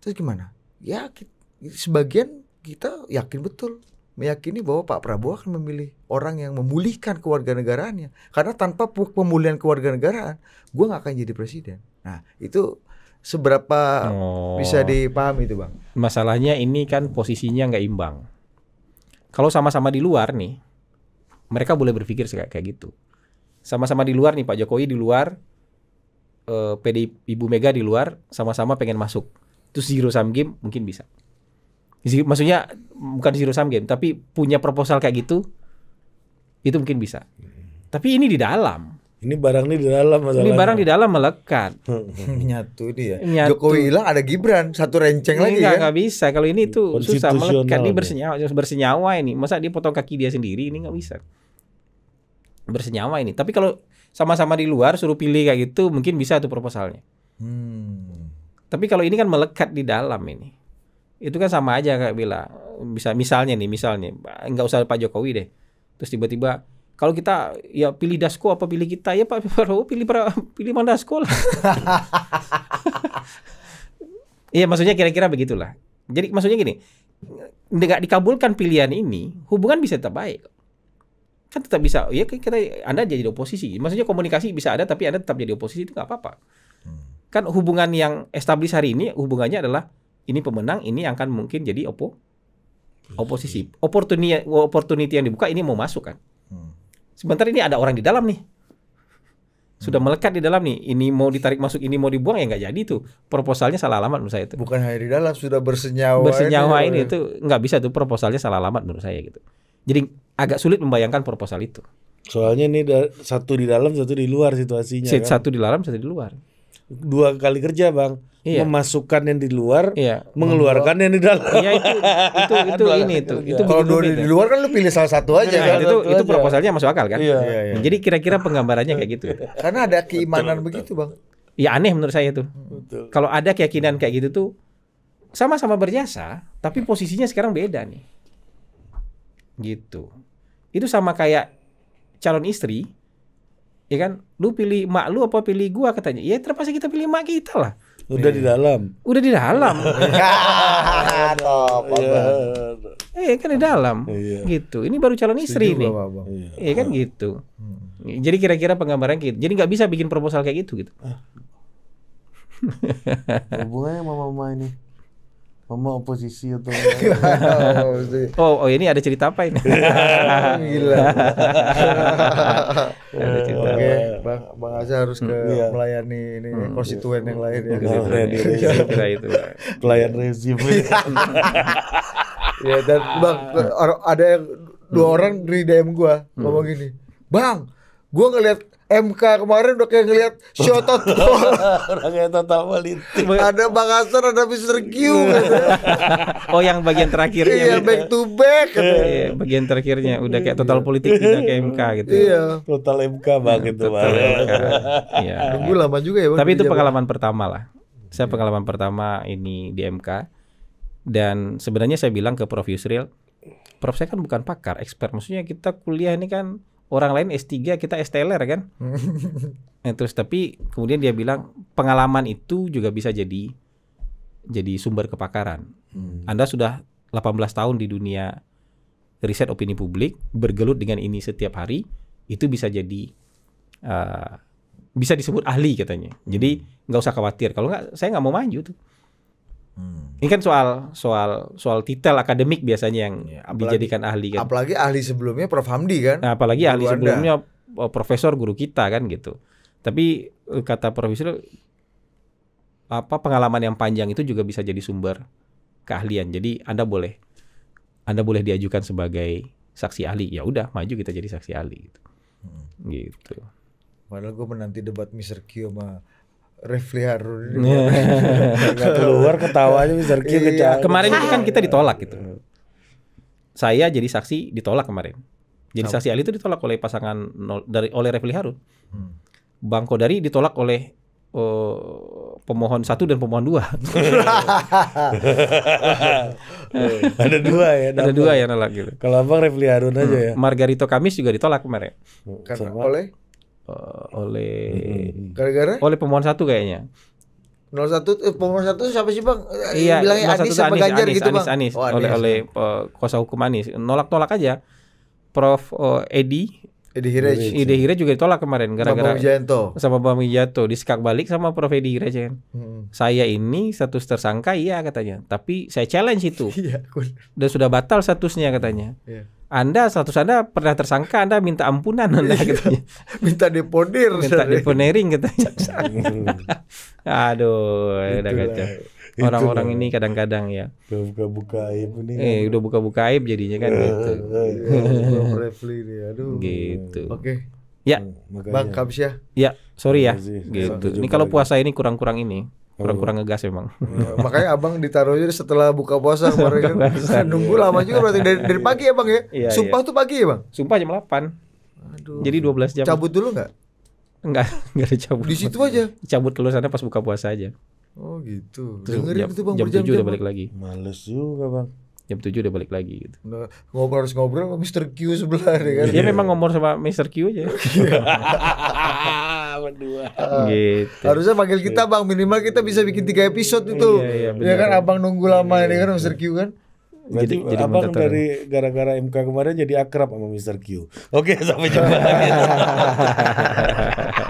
terus gimana ya kita, sebagian kita yakin betul meyakini bahwa Pak Prabowo akan memilih orang yang memulihkan kewarganegaraannya karena tanpa pemulihan kewarganegaraan gue nggak akan jadi presiden Nah, itu seberapa oh. bisa dipahami itu, Bang? Masalahnya ini kan posisinya nggak imbang. Kalau sama-sama di luar nih, mereka boleh berpikir kayak gitu. Sama-sama di luar nih Pak Jokowi di luar, eh, PD Ibu Mega di luar, sama-sama pengen masuk. itu zero sum game mungkin bisa. maksudnya bukan zero sum game, tapi punya proposal kayak gitu, itu mungkin bisa. Tapi ini di dalam ini barang ini di dalam masalahnya. Ini barang di dalam melekat. Menyatu dia. Nyatu. Jokowi hilang ada Gibran, satu renceng ini lagi enggak, ya. Kan. Enggak bisa. Kalau ini tuh susah melekat. Ini bersenyawa, bersenyawa ini. Masa dia potong kaki dia sendiri ini enggak bisa. Bersenyawa ini. Tapi kalau sama-sama di luar suruh pilih kayak gitu mungkin bisa tuh proposalnya. Hmm. Tapi kalau ini kan melekat di dalam ini. Itu kan sama aja kayak bila bisa misalnya nih, misalnya enggak usah Pak Jokowi deh. Terus tiba-tiba kalau kita ya pilih dasko apa pilih kita ya Pak Prabowo oh, pilih pra, pilih Dasko lah. Iya maksudnya kira-kira begitulah. Jadi maksudnya gini, nggak dikabulkan pilihan ini, hubungan bisa tetap baik. Kan tetap bisa, ya kita Anda jadi oposisi. Maksudnya komunikasi bisa ada tapi Anda tetap jadi oposisi itu nggak apa-apa. Hmm. Kan hubungan yang establish hari ini hubungannya adalah ini pemenang, ini yang akan mungkin jadi opo oposisi. Opportunity, opportunity yang dibuka ini mau masuk kan sebentar ini ada orang di dalam nih sudah melekat di dalam nih ini mau ditarik masuk ini mau dibuang ya nggak jadi tuh proposalnya salah alamat menurut saya itu bukan hanya di dalam sudah bersenyawa bersenyawa ini, ini itu nggak bisa tuh proposalnya salah alamat menurut saya gitu jadi agak sulit membayangkan proposal itu soalnya ini satu di dalam satu di luar situasinya kan? satu kan? di dalam satu di luar dua kali kerja bang iya. memasukkan yang di luar, iya. mengeluarkan Membuat. yang di dalam. Iya itu itu itu ini itu. Itu kalau dua di luar kan lu pilih salah satu aja nah, kan. Itu itu, itu proposalnya masuk akal kan. Iya. iya, iya. Jadi kira-kira penggambarannya kayak gitu. Karena ada keimanan betul, begitu, Bang. Ya aneh menurut saya itu. Kalau ada keyakinan kayak gitu tuh sama-sama berjasa, tapi posisinya sekarang beda nih. Gitu. Itu sama kayak calon istri, ya kan? Lu pilih mak lu apa pilih gua katanya? Ya terpaksa kita pilih mak kita lah. Udah di iya. dalam. Udah di dalam. Top. Iya. Eh kan di dalam. Iya. Gitu. Ini baru calon istri Setuju nih. Iya. iya. kan gitu. Hmm. Jadi kira-kira penggambaran gitu. Jadi nggak bisa bikin proposal kayak gitu gitu. Hubungannya sama mama ini mau oposisi atau oh, oh ini ada cerita apa ini? Gila. Oke, okay. Bang Bang Aza harus ke hmm, iya. melayani ini hmm, iya. konstituen yang lain ya. Melayani iya, itu. Pelayan rezim. ya dan Bang hmm. ada yang dua hmm. orang dari DM gua hmm. ngomong gini. Bang, gua ngeliat MK kemarin udah kayak ngelihat show total. kayak total politik. Ada Bang Hasan, ada Mr. Q. Iya. oh yang bagian terakhirnya. Iya, gitu. back to back. Iya, iya, bagian terakhirnya udah kayak total iya. politik udah kayak MK gitu. Iya. Total MK banget itu. Iya. Nunggu lama juga ya. Tapi itu pengalaman pertama lah. Saya pengalaman pertama ini di MK. Dan sebenarnya saya bilang ke Prof Yusril, Prof saya kan bukan pakar, expert. Maksudnya kita kuliah ini kan orang lain S3 kita STLR kan nah, terus tapi kemudian dia bilang pengalaman itu juga bisa jadi jadi sumber kepakaran hmm. Anda sudah 18 tahun di dunia riset opini publik bergelut dengan ini setiap hari itu bisa jadi uh, bisa disebut ahli katanya jadi hmm. nggak usah khawatir kalau nggak saya nggak mau maju tuh Hmm. Ini kan soal soal soal titel akademik biasanya yang ya, apalagi, dijadikan ahli kan. Apalagi ahli sebelumnya Prof Hamdi kan. Nah, apalagi ahli anda. sebelumnya eh, profesor guru kita kan gitu. Tapi eh, kata profesor apa pengalaman yang panjang itu juga bisa jadi sumber keahlian. Jadi Anda boleh Anda boleh diajukan sebagai saksi ahli. Ya udah, maju kita jadi saksi ahli gitu. Hmm. Gitu. Padahal gue menanti debat Mr. Q sama reflear nggak keluar ketawanya Mister kia iya, kemarin itu kan kita ditolak gitu iya. saya jadi saksi ditolak kemarin jadi saksi Ali itu ditolak oleh pasangan dari oleh Refli Harun hmm. Bang Kodari ditolak oleh uh, pemohon satu dan pemohon dua ada dua ya ada dua ya nolak gitu kalau bang Refli Harun aja hmm. ya Margarito Kamis juga ditolak kemarin karena oleh uh, oleh gara-gara oleh pemohon satu kayaknya. 01 eh, pemohon satu siapa sih bang? Eh, iya, bilangnya Anies sama Anis, Ganjar Anis, gitu Anis, bang. Anis, oh, oleh oleh uh, kuasa hukum Anis nolak tolak aja. Prof uh, Edi Edi Hirej. Edi Hirej juga ditolak kemarin gara-gara sama Bang Wijanto disekak balik sama Prof Edi Hirej kan. Hmm. Saya ini status tersangka iya katanya, tapi saya challenge itu. Iya, Dan sudah batal statusnya katanya. Yeah. Anda satu Anda pernah tersangka Anda minta ampunan Anda gitu. minta deponir. Minta deponering gitu. Aduh, Itulah. udah kacau. Orang-orang ini kadang-kadang ya. Udah buka-buka aib ini. Eh, kan. udah buka-buka aib jadinya kan eh, gitu. Eh, eh, ya, aduh. Gitu. Oke. Okay. Ya. Hmm, Makanya. Bang Kamsyah. Ya? ya, sorry ya. Gitu. Ini kalau puasa ini kurang-kurang ini kurang-kurang oh. ngegas emang. Ya, makanya abang ditaruhnya setelah buka puasa kemarin kan. Puasa. Nunggu lama juga berarti dari, dari pagi ya bang ya. Iya, iya. Sumpah iya. tuh pagi ya bang. Sumpah jam 8 Aduh. Jadi 12 jam. Cabut dulu nggak? Enggak, enggak ada cabut. Di situ aja. Cabut keluar sana pas buka puasa aja. Oh gitu. Terus jam, itu bang jam tujuh udah balik lagi. Males juga bang. Jam tujuh udah balik lagi gitu. Nah, ngobrol harus ngobrol sama Mr. Q sebelah deh ya kan. Dia yeah. memang ngomor sama Mr. Q aja. berdua. Ah. gitu. Harusnya panggil kita Bang, minimal kita bisa bikin tiga episode itu. Iya, iya, ya kan Abang nunggu lama ini iya, iya, kan Mister Q kan. jadi, jadi abang dari gara-gara MK kemarin jadi akrab sama Mister Q. Oke, sampai jumpa lagi.